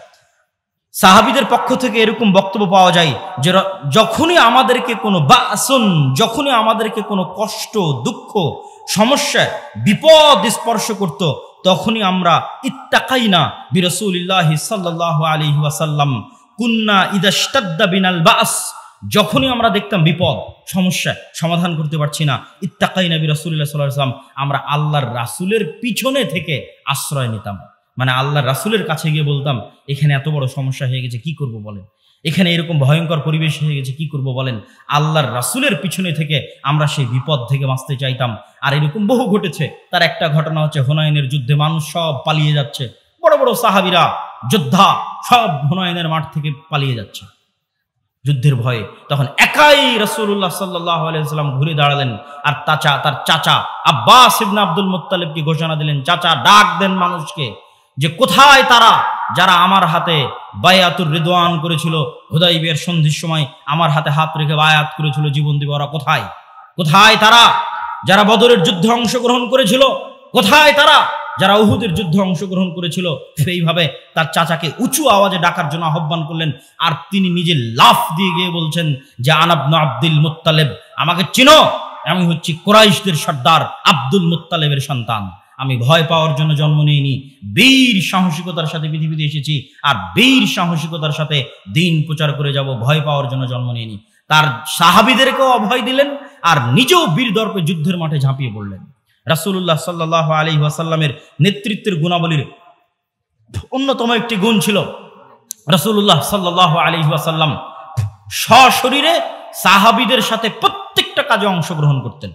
সাহাবিদের পক্ষ থেকে এরকম বক্তব্য পাওয়া যায় যে যখনই আমাদেরকে কোনো বাসন যখনই আমাদেরকে কোনো কষ্ট দুঃখ সমস্যা বিপদ স্পর্শ করত তখনই আমরা ইত্তাকাই না বিরসুল্লাহ সাল্লাহ আলী ওয়াসাল্লাম কুন্না ইদাস্তাদ্দা বিনাল বাস যখনই আমরা দেখতাম বিপদ সমস্যা সমাধান করতে পারছি না ইত্তাকাই না রাসুল্লাহ সাল্লাম আমরা আল্লাহর রাসুলের পিছনে থেকে আশ্রয় নিতাম মানে আল্লাহর রাসুলের কাছে গিয়ে বলতাম এখানে এত বড় সমস্যা হয়ে গেছে কি করব বলেন এখানে এরকম ভয়ঙ্কর পরিবেশ হয়ে গেছে কি করব বলেন আল্লাহর রাসুলের পিছনে থেকে আমরা সেই বিপদ থেকে বাঁচতে চাইতাম আর এরকম বহু ঘটেছে তার একটা ঘটনা হচ্ছে হুনায়নের যুদ্ধে মানুষ সব পালিয়ে যাচ্ছে বড় বড় সাহাবিরা যোদ্ধা সব হুনায়নের মাঠ থেকে পালিয়ে যাচ্ছে যুদ্ধের ভয়ে তখন একাই রসুল্লাহ সাল্লাহ আলাইসাল্লাম ঘুরে দাঁড়ালেন আর তাচা তার চাচা আব্বাস ইবনা আব্দুল মোত্তালিবকে ঘোষণা দিলেন চাচা ডাক দেন মানুষকে যে কোথায় তারা যারা আমার হাতে বায়াতুর রিদওয়ান করেছিল হুদাইবের সন্ধির সময় আমার হাতে হাত রেখে বায়াত করেছিল জীবন দিব ওরা কোথায় কোথায় তারা যারা বদরের যুদ্ধে অংশগ্রহণ করেছিল কোথায় তারা যারা উহুদের যুদ্ধে অংশগ্রহণ করেছিল সেইভাবে তার চাচাকে উঁচু আওয়াজে ডাকার জন্য আহ্বান করলেন আর তিনি নিজে লাফ দিয়ে গিয়ে বলছেন যে আনাবন আব্দুল মুতালেব আমাকে চিনো আমি হচ্ছি কোরাইশদের সর্দার আব্দুল মুতালেবের সন্তান আমি ভয় পাওয়ার জন্য জন্ম নিইনি বীর সাহসিকতার সাথে পৃথিবীতে এসেছি আর বীর সাহসিকতার সাথে দিন প্রচার করে যাব ভয় পাওয়ার জন্য জন্ম নিইনি তার সাহাবিদেরকেও অভয় দিলেন আর নিজেও বীর দর্পে যুদ্ধের মাঠে ঝাঁপিয়ে পড়লেন রাসুল্লাহ সাল্লাহ আলী ওয়াসাল্লামের নেতৃত্বের গুণাবলীর অন্যতম একটি গুণ ছিল রাসুল্লাহ সাল্লাহ আলী ওয়াসাল্লাম সশরীরে সাহাবিদের সাথে প্রত্যেকটা কাজে অংশগ্রহণ করতেন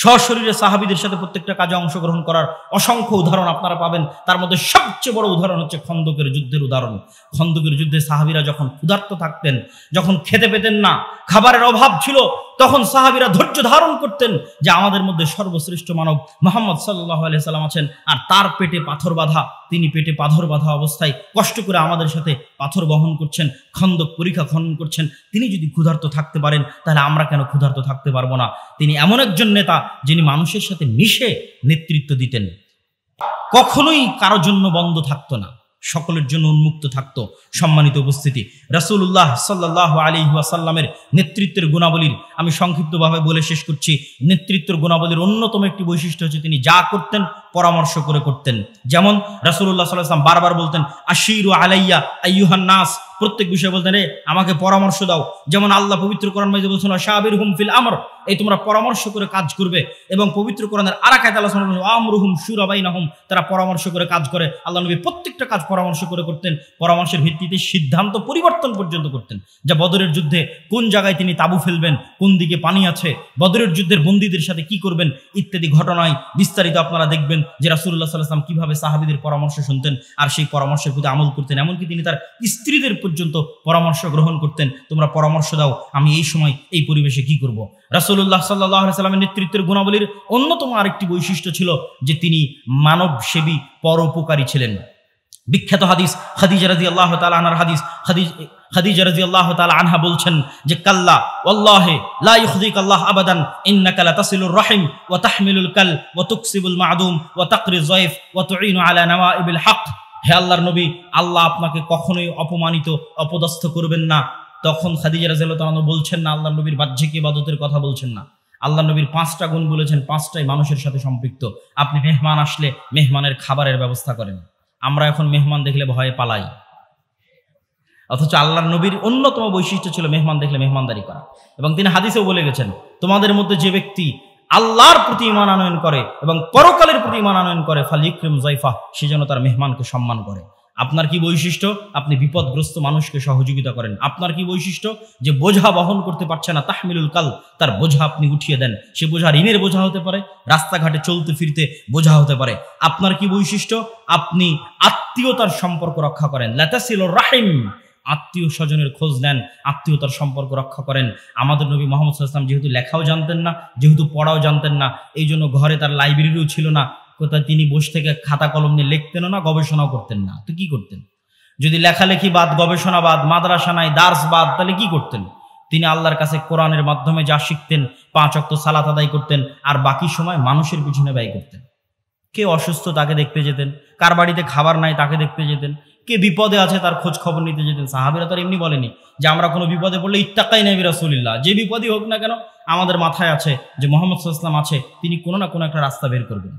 সশরীরে সাহাবিদের সাথে প্রত্যেকটা কাজে অংশগ্রহণ করার অসংখ্য উদাহরণ আপনারা পাবেন তার মধ্যে সবচেয়ে বড় উদাহরণ হচ্ছে খন্দকের যুদ্ধের উদাহরণ খন্দকের যুদ্ধে সাহাবিরা যখন ক্ষুধার্ত থাকতেন যখন খেতে পেতেন না খাবারের অভাব ছিল তখন সাহাবিরা ধৈর্য ধারণ করতেন যে আমাদের মধ্যে সর্বশ্রেষ্ঠ মানব মোহাম্মদ সাল্লাহ সাল্লাম আছেন আর তার পেটে পাথর বাঁধা তিনি পেটে পাথর বাঁধা অবস্থায় কষ্ট করে আমাদের সাথে পাথর বহন করছেন খন্দক পরীক্ষা খনন করছেন তিনি যদি ক্ষুধার্ত থাকতে পারেন তাহলে আমরা কেন ক্ষুধার্ত থাকতে পারবো না তিনি এমন একজন নেতা যিনি মানুষের সাথে মিশে নেতৃত্ব দিতেন কখনোই কারো জন্য বন্ধ থাকতো না সকলের জন্য উন্মুক্ত থাকত সম্মানিত উপস্থিতি রাসুল্লাহ সাল্লাহ আলী ওয়াসাল্লামের নেতৃত্বের গুণাবলীর আমি সংক্ষিপ্তভাবে বলে শেষ করছি নেতৃত্বের গুণাবলীর অন্যতম একটি বৈশিষ্ট্য হচ্ছে তিনি যা করতেন পরামর্শ করে করতেন যেমন রাসুল্লাহ সাল্লাহ বারবার বলতেন আশির আলাইয়া আইয়ুহান নাস প্রত্যেক বিষয়ে বলতেন রে আমাকে পরামর্শ দাও যেমন আল্লাহ পবিত্র কোরআন মাইজে বলছেন শাহাবির হুম ফিল আমর এই তোমরা পরামর্শ করে কাজ করবে এবং পবিত্র কোরআনের আরাকাত আল্লাহ আমর হুম না হুম তারা পরামর্শ করে কাজ করে আল্লাহ নবী প্রত্যেকটা কাজ পরামর্শ করে করতেন পরামর্শের ভিত্তিতে সিদ্ধান্ত পরিবর্তন পর্যন্ত করতেন যা বদরের যুদ্ধে কোন জায়গায় তিনি তাবু ফেলবেন কোন দিকে পানি আছে বদরের যুদ্ধের বন্দীদের সাথে কি করবেন ইত্যাদি ঘটনায় বিস্তারিত আপনারা দেখবেন যে রাসুল্লাহ সাল্লাম কিভাবে সাহাবিদের পরামর্শ শুনতেন আর সেই পরামর্শের প্রতি আমল করতেন এমনকি তিনি তার স্ত্রীদের পর্যন্ত পরামর্শ গ্রহণ করতেন তোমরা পরামর্শ দাও আমি এই সময় এই পরিবেশে কি করব। রাসুল্লাহ সাল্লাহ সাল্লামের নেতৃত্বের গুণাবলীর অন্যতম আরেকটি বৈশিষ্ট্য ছিল যে তিনি মানবসেবী পরোপকারী ছিলেন বিখ্যাত হাদিস খাদিজা রাজি আল্লাহ তালার হাদিস খাদিজ খাদিজা রাজি আল্লাহ তাল আনহা বলছেন যে কাল্লা ওল্লাহে লাইক আল্লাহ আবাদান ইন্না কালা তাসিলুর রহিম ও তাহমিলুল কাল ও তুকসিবুল মাদুম ও তাকরি জয়েফ ও তুইন আলা নওয়া ইবিল হক হে আল্লাহর নবী আল্লাহ আপনাকে কখনোই অপমানিত অপদস্থ করবেন না তখন খাদিজা রাজিয়াল্লাহু বলছেন না আল্লাহ নবীর বাহ্যিক ইবাদতের কথা বলছেন না আল্লাহ নবীর পাঁচটা গুণ বলেছেন পাঁচটাই মানুষের সাথে সম্পৃক্ত আপনি মেহমান আসলে মেহমানের খাবারের ব্যবস্থা করেন আমরা এখন মেহমান দেখলে ভয়ে পালাই অথচ আল্লাহর নবীর অন্যতম বৈশিষ্ট্য ছিল মেহমান দেখলে মেহমানদারি করা এবং তিনি হাদিসেও বলে গেছেন তোমাদের মধ্যে যে ব্যক্তি আল্লাহর প্রতি ইমান আনয়ন করে এবং পরকালের প্রতি ইমান আনয়ন করে ফাল ইকরিম জয়ফা সে যেন তার মেহমানকে সম্মান করে আপনার কি বৈশিষ্ট্য আপনি বিপদগ্রস্ত মানুষকে সহযোগিতা করেন আপনার কি বৈশিষ্ট্য যে বোঝা বহন করতে পারছে না তাহমিলুল কাল তার বোঝা আপনি উঠিয়ে দেন সে বোঝা ঋণের বোঝা হতে পারে রাস্তাঘাটে চলতে ফিরতে বোঝা হতে পারে আপনার কি বৈশিষ্ট্য আপনি আত্মীয়তার সম্পর্ক রক্ষা করেন লেতাসিল রাহিম আত্মীয় স্বজনের খোঁজ নেন আত্মীয়তার সম্পর্ক রক্ষা করেন আমাদের নবী মোহাম্মদ সাল্লাম যেহেতু লেখাও জানতেন না যেহেতু পড়াও জানতেন না এই জন্য ঘরে তার লাইব্রেরিও ছিল না কোথায় তিনি বসে থেকে খাতা কলম নিয়ে লিখতেনও না গবেষণাও করতেন না তো কি করতেন যদি লেখালেখি বাদ গবেষণা বাদ মাদ্রাসা নাই দার্স বাদ তাহলে কি করতেন তিনি আল্লাহর কাছে কোরআনের মাধ্যমে যা শিখতেন পাঁচ অক্ত সালাত আদায় করতেন আর বাকি সময় মানুষের পিছনে ব্যয় করতেন কে অসুস্থ তাকে দেখতে যেতেন কার বাড়িতে খাবার নাই তাকে দেখতে যেতেন কে বিপদে আছে তার খোঁজ খবর নিতে যেতেন সাহাবিরা তার এমনি বলেনি যে আমরা কোনো বিপদে পড়লে ইত্তাকাই নেবি রাসুলিল্লাহ যে বিপদই হোক না কেন আমাদের মাথায় আছে যে মোহাম্মদ সাল্লাম আছে তিনি কোনো না কোনো একটা রাস্তা বের করবেন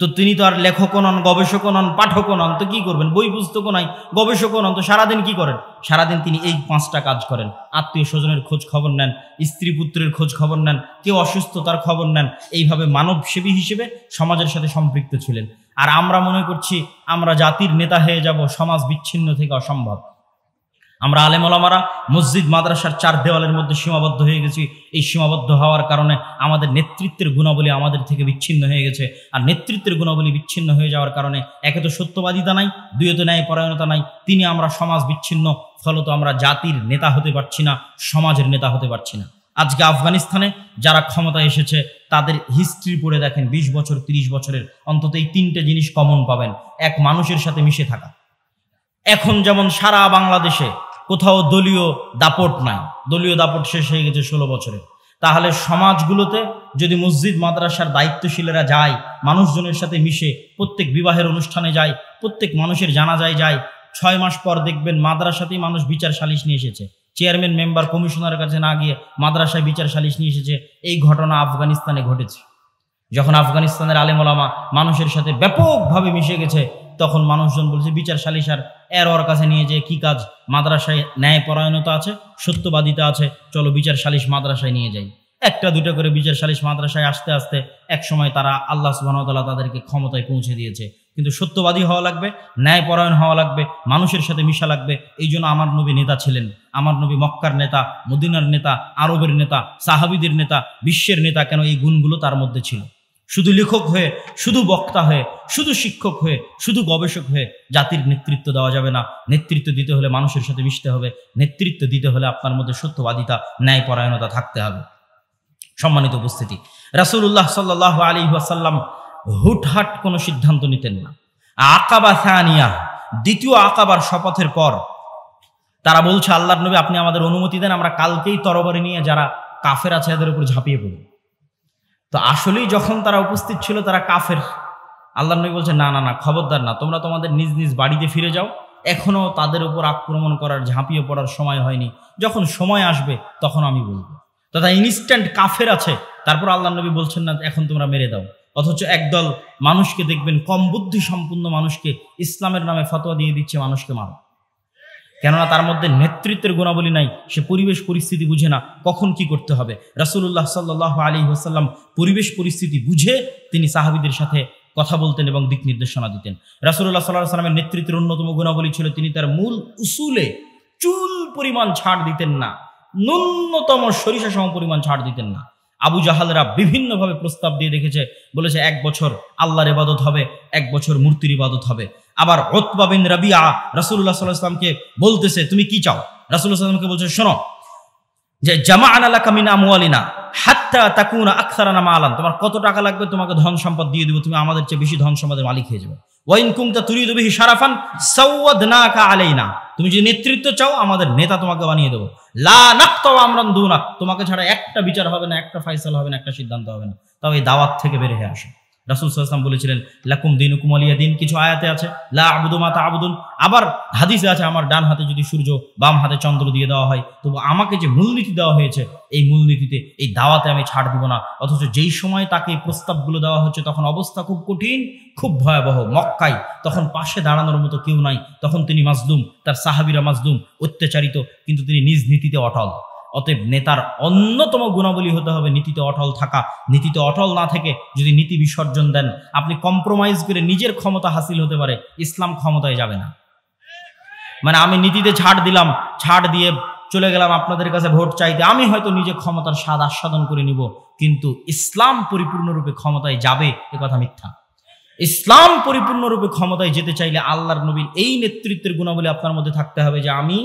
তো তিনি তো আর লেখকও নন গবেষকও নন পাঠকও নন তো কী করবেন বই পুস্তকও নাই গবেষকও নন তো সারাদিন কি করেন সারাদিন তিনি এই পাঁচটা কাজ করেন আত্মীয় স্বজনের খোঁজ খবর নেন স্ত্রী পুত্রের খোঁজ খবর নেন কেউ অসুস্থ তার খবর নেন এইভাবে মানবসেবী হিসেবে সমাজের সাথে সম্পৃক্ত ছিলেন আর আমরা মনে করছি আমরা জাতির নেতা হয়ে যাব সমাজ বিচ্ছিন্ন থেকে অসম্ভব আমরা আলেমলামারা মসজিদ মাদ্রাসার চার দেওয়ালের মধ্যে সীমাবদ্ধ হয়ে গেছি এই সীমাবদ্ধ হওয়ার কারণে আমাদের নেতৃত্বের গুণাবলী আমাদের থেকে বিচ্ছিন্ন হয়ে গেছে আর নেতৃত্বের গুণাবলী বিচ্ছিন্ন হয়ে যাওয়ার কারণে একে তো সত্যবাদিতা নাই তো ন্যায় পরায়ণতা নাই তিনি আমরা সমাজ বিচ্ছিন্ন ফলত আমরা জাতির নেতা হতে পারছি না সমাজের নেতা হতে পারছি না আজকে আফগানিস্তানে যারা ক্ষমতা এসেছে তাদের হিস্ট্রি পড়ে দেখেন ২০ বছর ৩০ বছরের অন্তত এই তিনটে জিনিস কমন পাবেন এক মানুষের সাথে মিশে থাকা এখন যেমন সারা বাংলাদেশে কোথাও দলীয় দাপট নাই দলীয় দাপট শেষ হয়ে গেছে ষোলো বছরে তাহলে সমাজগুলোতে যদি মসজিদ মাদ্রাসার দায়িত্বশীলেরা যায় মানুষজনের সাথে মিশে প্রত্যেক বিবাহের অনুষ্ঠানে যায় প্রত্যেক মানুষের জানাজায় যায় ছয় মাস পর দেখবেন মাদ্রাসাতেই মানুষ বিচার সালিশ নিয়ে এসেছে চেয়ারম্যান মেম্বার কমিশনারের কাছে না গিয়ে মাদ্রাসায় বিচার সালিশ নিয়ে এসেছে এই ঘটনা আফগানিস্তানে ঘটেছে যখন আফগানিস্তানের আলেমলামা মানুষের সাথে ব্যাপকভাবে মিশে গেছে তখন মানুষজন বলছে বিচার আর এর ওর কাছে নিয়ে যে কি কাজ মাদ্রাসায় ন্যায়পরায়ণতা আছে সত্যবাদিতা আছে চলো বিচার সালিশ মাদ্রাসায় নিয়ে যাই একটা দুটো করে বিচার সালিশ মাদ্রাসায় আসতে আসতে একসময় তারা আল্লাহ সুবাহতাল্লাহ তাদেরকে ক্ষমতায় পৌঁছে দিয়েছে কিন্তু সত্যবাদী হওয়া লাগবে ন্যায়পরায়ণ হওয়া লাগবে মানুষের সাথে মিশা লাগবে এই জন্য আমার নবী নেতা ছিলেন আমার নবী মক্কার নেতা মদিনার নেতা আরবের নেতা সাহাবিদের নেতা বিশ্বের নেতা কেন এই গুণগুলো তার মধ্যে ছিল শুধু লেখক হয়ে শুধু বক্তা হয়ে শুধু শিক্ষক হয়ে শুধু গবেষক হয়ে জাতির নেতৃত্ব দেওয়া যাবে না নেতৃত্ব দিতে হলে মানুষের সাথে মিশতে হবে নেতৃত্ব দিতে হলে আপনার মধ্যে সত্যবাদিতা ন্যায়পরায়ণতা থাকতে হবে সম্মানিত উপস্থিতি রাসুল্লাহ সাল্লাহ আলী আসাল্লাম হুটহাট কোনো সিদ্ধান্ত নিতেন না আকাবা সানিয়া দ্বিতীয় আকাবার শপথের পর তারা বলছে আল্লাহর নবী আপনি আমাদের অনুমতি দেন আমরা কালকেই তরবারি নিয়ে যারা কাফের আছে এদের উপর ঝাঁপিয়ে পড়ি তো আসলেই যখন তারা উপস্থিত ছিল তারা কাফের আল্লাহ নবী বলছে না না না খবরদার না তোমরা তোমাদের নিজ নিজ বাড়িতে ফিরে যাও এখনও তাদের উপর আক্রমণ করার ঝাঁপিয়ে পড়ার সময় হয়নি যখন সময় আসবে তখন আমি বলবো তথা ইনস্ট্যান্ট কাফের আছে তারপর আল্লাহ নবী বলছেন না এখন তোমরা মেরে দাও অথচ একদল মানুষকে দেখবেন কম বুদ্ধি সম্পূর্ণ মানুষকে ইসলামের নামে ফতোয়া দিয়ে দিচ্ছে মানুষকে মারো কেননা তার মধ্যে নেতৃত্বের গুণাবলী নাই সে পরিবেশ পরিস্থিতি বুঝে না কখন কি করতে হবে রাসুল্লাহ সাল্লাহ আলী ওসাল্লাম পরিবেশ পরিস্থিতি বুঝে তিনি সাহাবিদের সাথে কথা বলতেন এবং দিক নির্দেশনা দিতেন রাসুল্লাহ সাল্লাহ সাল্লামের নেতৃত্বের অন্যতম গুণাবলী ছিল তিনি তার মূল উসুলে চুল পরিমাণ ছাড় দিতেন না ন্যূনতম সরিষা সম পরিমাণ ছাড় দিতেন না আবু জাহালরা বিভিন্নভাবে প্রস্তাব দিয়ে রেখেছে বলেছে এক বছর আল্লাহর ইবাদত হবে এক বছর মূর্তির ইবাদত হবে আবার ওতবা বিন রাবিয়া রাসুল্লাহ সাল্লাহামকে বলতেছে তুমি কি চাও রাসুল্লাহ সাল্লামকে বলছে শোনো যে জামা আনালা কামিনা মুআলিনা হাত্তা তাকুনা আখতারা মালান আলান তোমার কত টাকা লাগবে তোমাকে ধন সম্পদ দিয়ে দেবো তুমি আমাদের চেয়ে বেশি ধন সম্পদের মালিক হয়ে যাবে ওয়াইন কুমতা তুরি দেবে সারাফান সৌয়াদ না কা আলাইনা তুমি যদি নেতৃত্ব চাও আমাদের নেতা তোমাকে বানিয়ে দেবো লানাক্তাও আমরান দুনাক তোমাকে ছাড়া একটা বিচার হবে না একটা ফাইসাল হবে না একটা সিদ্ধান্ত হবে না তবে এই দাওয়াত থেকে বেরে হয়ে রাসুল বলেছিলেন লাকুম দিন উকুমালিয়া দিন কিছু আয়াতে আছে লা আবুদু মাতা আবুদুন আবার হাদিসে আছে আমার ডান হাতে যদি সূর্য বাম হাতে চন্দ্র দিয়ে দেওয়া হয় তবু আমাকে যে মূলনীতি দেওয়া হয়েছে এই মূলনীতিতে এই দাওয়াতে আমি ছাড় দিব না অথচ যেই সময় তাকে এই প্রস্তাবগুলো দেওয়া হচ্ছে তখন অবস্থা খুব কঠিন খুব ভয়াবহ মক্কায় তখন পাশে দাঁড়ানোর মতো কেউ নাই তখন তিনি মাজলুম তার সাহাবিরা মাজলুম অত্যাচারিত কিন্তু তিনি নিজ নীতিতে অটল অতএব নেতার অন্যতম গুণাবলী হতে হবে নীতিতে অটল থাকা নীতিতে অটল না থেকে যদি নীতি বিসর্জন দেন আপনি কম্প্রোমাইজ করে নিজের ক্ষমতা হাসিল হতে পারে ইসলাম ক্ষমতায় যাবে না মানে আমি নীতিতে ছাড় দিলাম ছাড় দিয়ে চলে গেলাম আপনাদের কাছে ভোট চাইতে আমি হয়তো নিজে ক্ষমতার স্বাদ আস্বাদন করে নিব কিন্তু ইসলাম পরিপূর্ণরূপে ক্ষমতায় যাবে এ কথা মিথ্যা ইসলাম পরিপূর্ণরূপে ক্ষমতায় যেতে চাইলে আল্লাহর নবীর এই নেতৃত্বের গুণাবলী আপনার মধ্যে থাকতে হবে যে আমি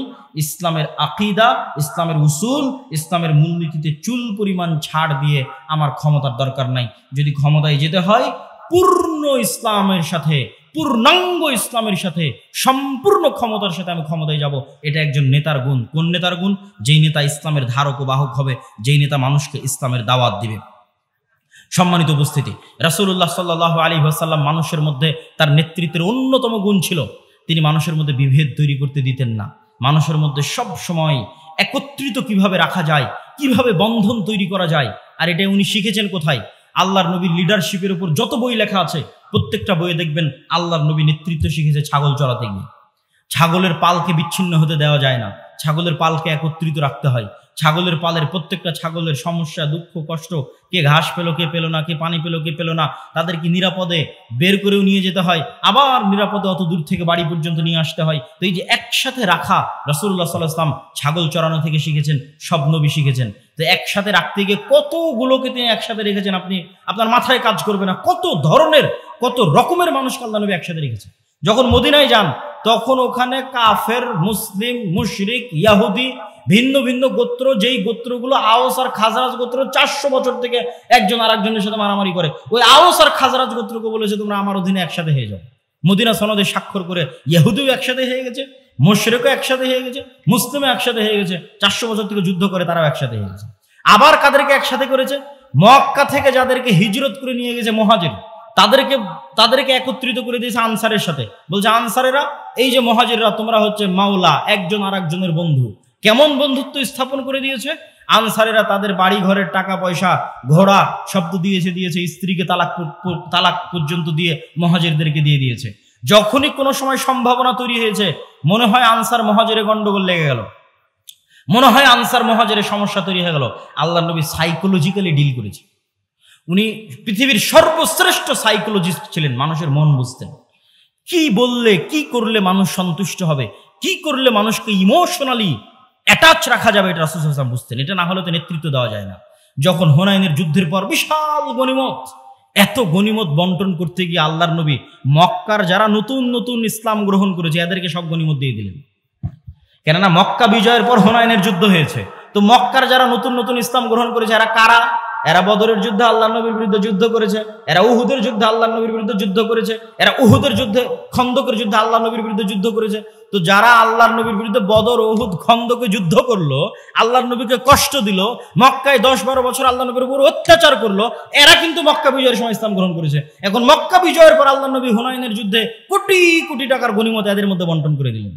ইসলামের আকিদা ইসলামের উসুল ইসলামের মূলনীতিতে চুল পরিমাণ ছাড় দিয়ে আমার ক্ষমতার দরকার নাই যদি ক্ষমতায় যেতে হয় পূর্ণ ইসলামের সাথে পূর্ণাঙ্গ ইসলামের সাথে সম্পূর্ণ ক্ষমতার সাথে আমি ক্ষমতায় যাব এটা একজন নেতার গুণ কোন নেতার গুণ যেই নেতা ইসলামের ধারক ও বাহক হবে যেই নেতা মানুষকে ইসলামের দাওয়াত দিবে সম্মানিত উপস্থিতি রাসুল্লাহ সাল্লাহ আলী ভাসাল্লাম মানুষের মধ্যে তার নেতৃত্বের অন্যতম গুণ ছিল তিনি মানুষের মধ্যে বিভেদ তৈরি করতে দিতেন না মানুষের মধ্যে সব সময় একত্রিত কিভাবে রাখা যায় কিভাবে বন্ধন তৈরি করা যায় আর এটা উনি শিখেছেন কোথায় আল্লাহর নবীর লিডারশিপের উপর যত বই লেখা আছে প্রত্যেকটা বইয়ে দেখবেন আল্লাহর নবী নেতৃত্ব শিখেছে ছাগল চড়াতে গিয়ে ছাগলের পালকে বিচ্ছিন্ন হতে দেওয়া যায় না ছাগলের পালকে একত্রিত রাখতে হয় ছাগলের পালের প্রত্যেকটা ছাগলের সমস্যা দুঃখ কষ্ট কে ঘাস পেলো কে পেলো না কে পানি পেলো কে পেলো না তাদেরকে নিরাপদে বের করেও নিয়ে যেতে হয় আবার নিরাপদে অত দূর থেকে বাড়ি পর্যন্ত নিয়ে আসতে হয় তো এই যে একসাথে রাখা রসুল্লাহ সাল্লাহাম ছাগল চড়ানো থেকে শিখেছেন সব নবী শিখেছেন তো একসাথে রাখতে গিয়ে কতগুলোকে তিনি একসাথে রেখেছেন আপনি আপনার মাথায় কাজ করবে না কত ধরনের কত রকমের মানুষ আল্লাহ নবী একসাথে রেখেছেন যখন মদিনায় যান তখন ওখানে কাফের মুসলিম মুশরিক ইয়াহুদি ভিন্ন ভিন্ন গোত্র যেই গোত্রগুলো আওস আর খাজরাজ গোত্র চারশো বছর থেকে একজন আর একজনের সাথে মারামারি করে ওই আওস আর খাজরাজ গোত্রকে বলেছে তোমরা আমার অধীনে একসাথে হয়ে যাও মদিনা সনদে স্বাক্ষর করে ইয়াহুদিও একসাথে হয়ে গেছে মোশরেকও একসাথে হয়ে গেছে মুসলিমও একসাথে হয়ে গেছে চারশো বছর থেকে যুদ্ধ করে তারাও একসাথে হয়ে গেছে আবার কাদেরকে একসাথে করেছে মক্কা থেকে যাদেরকে হিজরত করে নিয়ে গেছে মহাজির তাদেরকে তাদেরকে একত্রিত করে দিয়েছে আনসারের সাথে বলছে আনসারেরা এই যে মহাজিররা তোমরা হচ্ছে মাওলা একজন আর একজনের বন্ধু কেমন বন্ধুত্ব স্থাপন করে দিয়েছে আনসারেরা তাদের বাড়ি ঘরের টাকা পয়সা ঘোড়া শব্দ দিয়েছে দিয়েছে স্ত্রীকে তালাক তালাক পর্যন্ত দিয়ে মহাজেরদেরকে দিয়ে দিয়েছে যখনই কোনো সময় সম্ভাবনা তৈরি হয়েছে মনে হয় আনসার মহাজেরে গন্ডগোল লেগে গেল মনে হয় আনসার মহাজেরে সমস্যা তৈরি হয়ে গেল আল্লাহ নবী সাইকোলজিক্যালি ডিল করেছে উনি পৃথিবীর সর্বশ্রেষ্ঠ সাইকোলজিস্ট ছিলেন মানুষের মন বুঝতেন কি বললে কি করলে মানুষ সন্তুষ্ট হবে কি করলে মানুষকে ইমোশনালি অ্যাটাচ রাখা যাবে এটা রাসুল হাসান বুঝতেন এটা না হলে তো নেতৃত্ব দেওয়া যায় না যখন হোনাইনের যুদ্ধের পর বিশাল গণিমত এত গণিমত বন্টন করতে গিয়ে আল্লাহর নবী মক্কার যারা নতুন নতুন ইসলাম গ্রহণ করেছে এদেরকে সব গণিমত দিয়ে দিলেন কেননা মক্কা বিজয়ের পর হোনাইনের যুদ্ধ হয়েছে তো মক্কার যারা নতুন নতুন ইসলাম গ্রহণ করেছে এরা কারা এরা বদরের যুদ্ধে আল্লাহ নবীর বিরুদ্ধে যুদ্ধ করেছে এরা উহুদের যুদ্ধে আল্লাহ নবীর বিরুদ্ধে যুদ্ধ করেছে এরা উহুদের যুদ্ধে খন্দকের যুদ্ধে আল্লাহ নবীর বিরুদ্ধে যুদ্ধ করেছে তো যারা আল্লাহর নবীর বিরুদ্ধে বদর উহুদ খন্দকে যুদ্ধ করলো আল্লাহর নবীকে কষ্ট দিল মক্কায় দশ বারো বছর আল্লাহ নবীর উপর অত্যাচার করলো এরা কিন্তু মক্কা বিজয়ের সময় ইসলাম গ্রহণ করেছে এখন মক্কা বিজয়ের পর আল্লাহ নবী হুনাইনের যুদ্ধে কোটি কোটি টাকার গণিমত এদের মধ্যে বন্টন করে দিলেন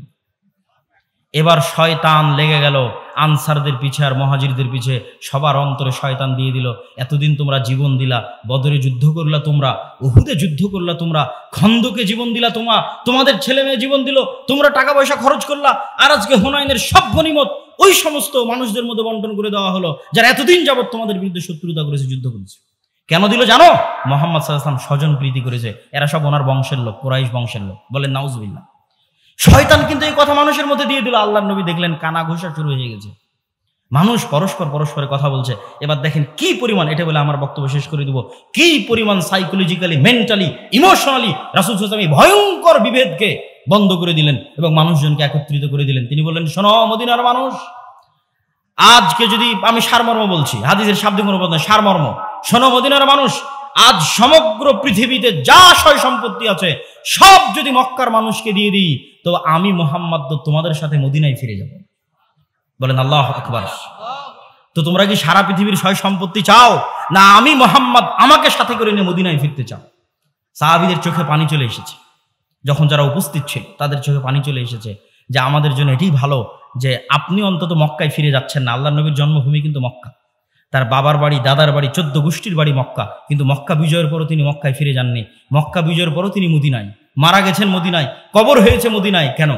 এবার শয়তান লেগে গেল আনসারদের পিছে আর মহাজিরদের পিছে সবার অন্তরে শয়তান দিয়ে দিল এতদিন তোমরা জীবন দিলা বদরে যুদ্ধ করলা তোমরা উহুদে যুদ্ধ করলা তোমরা খন্দকে জীবন দিলা তোমা তোমাদের ছেলে মেয়ে জীবন দিল তোমরা টাকা পয়সা খরচ করলা আর আজকে হুনাইনের সব ভনিমত ওই সমস্ত মানুষদের মধ্যে বন্টন করে দেওয়া হলো যারা এতদিন যাবৎ তোমাদের বিরুদ্ধে শত্রুতা করেছে যুদ্ধ করেছে কেন দিল জানো মোহাম্মদ সাল্লাহ স্বজন প্রীতি করেছে এরা সব ওনার বংশের লোক কোরাইশ বংশের লোক বলে নাউজবিল্লা শয়তান কিন্তু এই কথা মানুষের মধ্যে দিয়ে দিল আল্লাহ নবী দেখলেন কানা ঘোষা শুরু হয়ে গেছে মানুষ পরস্পর পরস্পরের কথা বলছে এবার দেখেন কি পরিমাণ এটা বলে আমার বক্তব্য শেষ করে দিব কি পরিমাণ সাইকোলজিক্যালি মেন্টালি ইমোশনালি রাসুল সুসামি ভয়ঙ্কর বিভেদকে বন্ধ করে দিলেন এবং মানুষজনকে একত্রিত করে দিলেন তিনি বললেন শোনো মদিনার মানুষ আজকে যদি আমি সারমর্ম বলছি হাদিসের শাব্দিক অনুপাত সারমর্ম শোনো মদিনার মানুষ আজ সমগ্র পৃথিবীতে যা সয় সম্পত্তি আছে সব যদি মক্কার মানুষকে দিয়ে দিই তো আমি মোহাম্মদ তো তোমাদের সাথে মদিনায় ফিরে যাব বলেন আল্লাহ আকবর তো তোমরা কি সারা পৃথিবীর সয় সম্পত্তি চাও না আমি মোহাম্মদ আমাকে সাথে করে নিয়ে মদিনায় ফিরতে চাও সাহাবিদের চোখে পানি চলে এসেছে যখন যারা উপস্থিত ছিল তাদের চোখে পানি চলে এসেছে যে আমাদের জন্য এটি ভালো যে আপনি অন্তত মক্কায় ফিরে যাচ্ছেন না আল্লাহ নবীর জন্মভূমি কিন্তু মক্কা তার বাবার বাড়ি দাদার বাড়ি চোদ্দ গোষ্ঠীর বাড়ি মক্কা কিন্তু মক্কা বিজয়ের পরও তিনি মক্কায় ফিরে যাননি মক্কা বিজয়ের পরও তিনি মদিনায় মারা গেছেন মদিনায় কবর হয়েছে মদিনায় কেন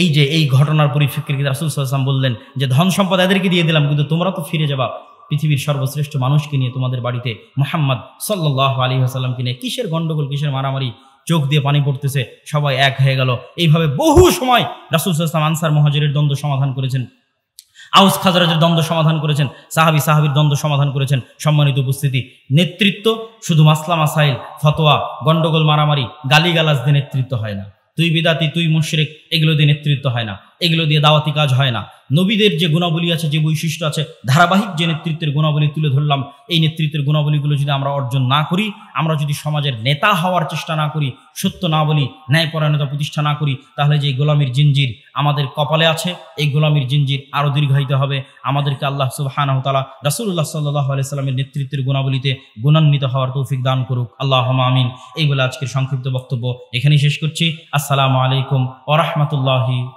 এই যে এই ঘটনার পরিপ্রেক্ষিতে রাসুল সাল্লাম বললেন যে ধন সম্পদ এদেরকে দিয়ে দিলাম কিন্তু তোমরা তো ফিরে যাবা পৃথিবীর সর্বশ্রেষ্ঠ মানুষকে নিয়ে তোমাদের বাড়িতে মোহাম্মদ সাল্লাহ আলী আসাল্লামকে নিয়ে কিসের গণ্ডগোল কিসের মারামারি চোখ দিয়ে পানি পড়তেছে সবাই এক হয়ে গেল এইভাবে বহু সময় রাসুল সাল্লাম আনসার মহাজের দ্বন্দ্ব সমাধান করেছেন আউস খাজরাজের দ্বন্দ্ব সমাধান করেছেন সাহাবি সাহাবির দ্বন্দ্ব সমাধান করেছেন সম্মানিত উপস্থিতি নেতৃত্ব শুধু মাসলা মাসাইল ফতোয়া গণ্ডগোল মারামারি গালিগালাজ দিয়ে নেতৃত্ব হয় না তুই বিদাতি তুই মুশরিক এগুলো দিয়ে নেতৃত্ব হয় না এগুলো দিয়ে দাওয়াতি কাজ হয় না নবীদের যে গুণাবলী আছে যে বৈশিষ্ট্য আছে ধারাবাহিক যে নেতৃত্বের গুণাবলী তুলে ধরলাম এই নেতৃত্বের গুণাবলীগুলো যদি আমরা অর্জন না করি আমরা যদি সমাজের নেতা হওয়ার চেষ্টা না করি সত্য না বলি ন্যায়পরায়ণতা প্রতিষ্ঠা না করি তাহলে যে গোলামির জিঞ্জির আমাদের কপালে আছে এই গোলামির জিঞ্জির আরও দীর্ঘায়িত হবে আমাদেরকে আল্লাহ সুবাহানহতালা রাসুল্লাহ সাল্লাহ আলাইসাল্লামের নেতৃত্বের গুণাবলীতে গুণান্বিত হওয়ার তৌফিক দান করুক আল্লাহ আমিন এই বলে আজকের সংক্ষিপ্ত বক্তব্য এখানেই শেষ করছি আসসালামু আলাইকুম ওরহমতুল্লাহি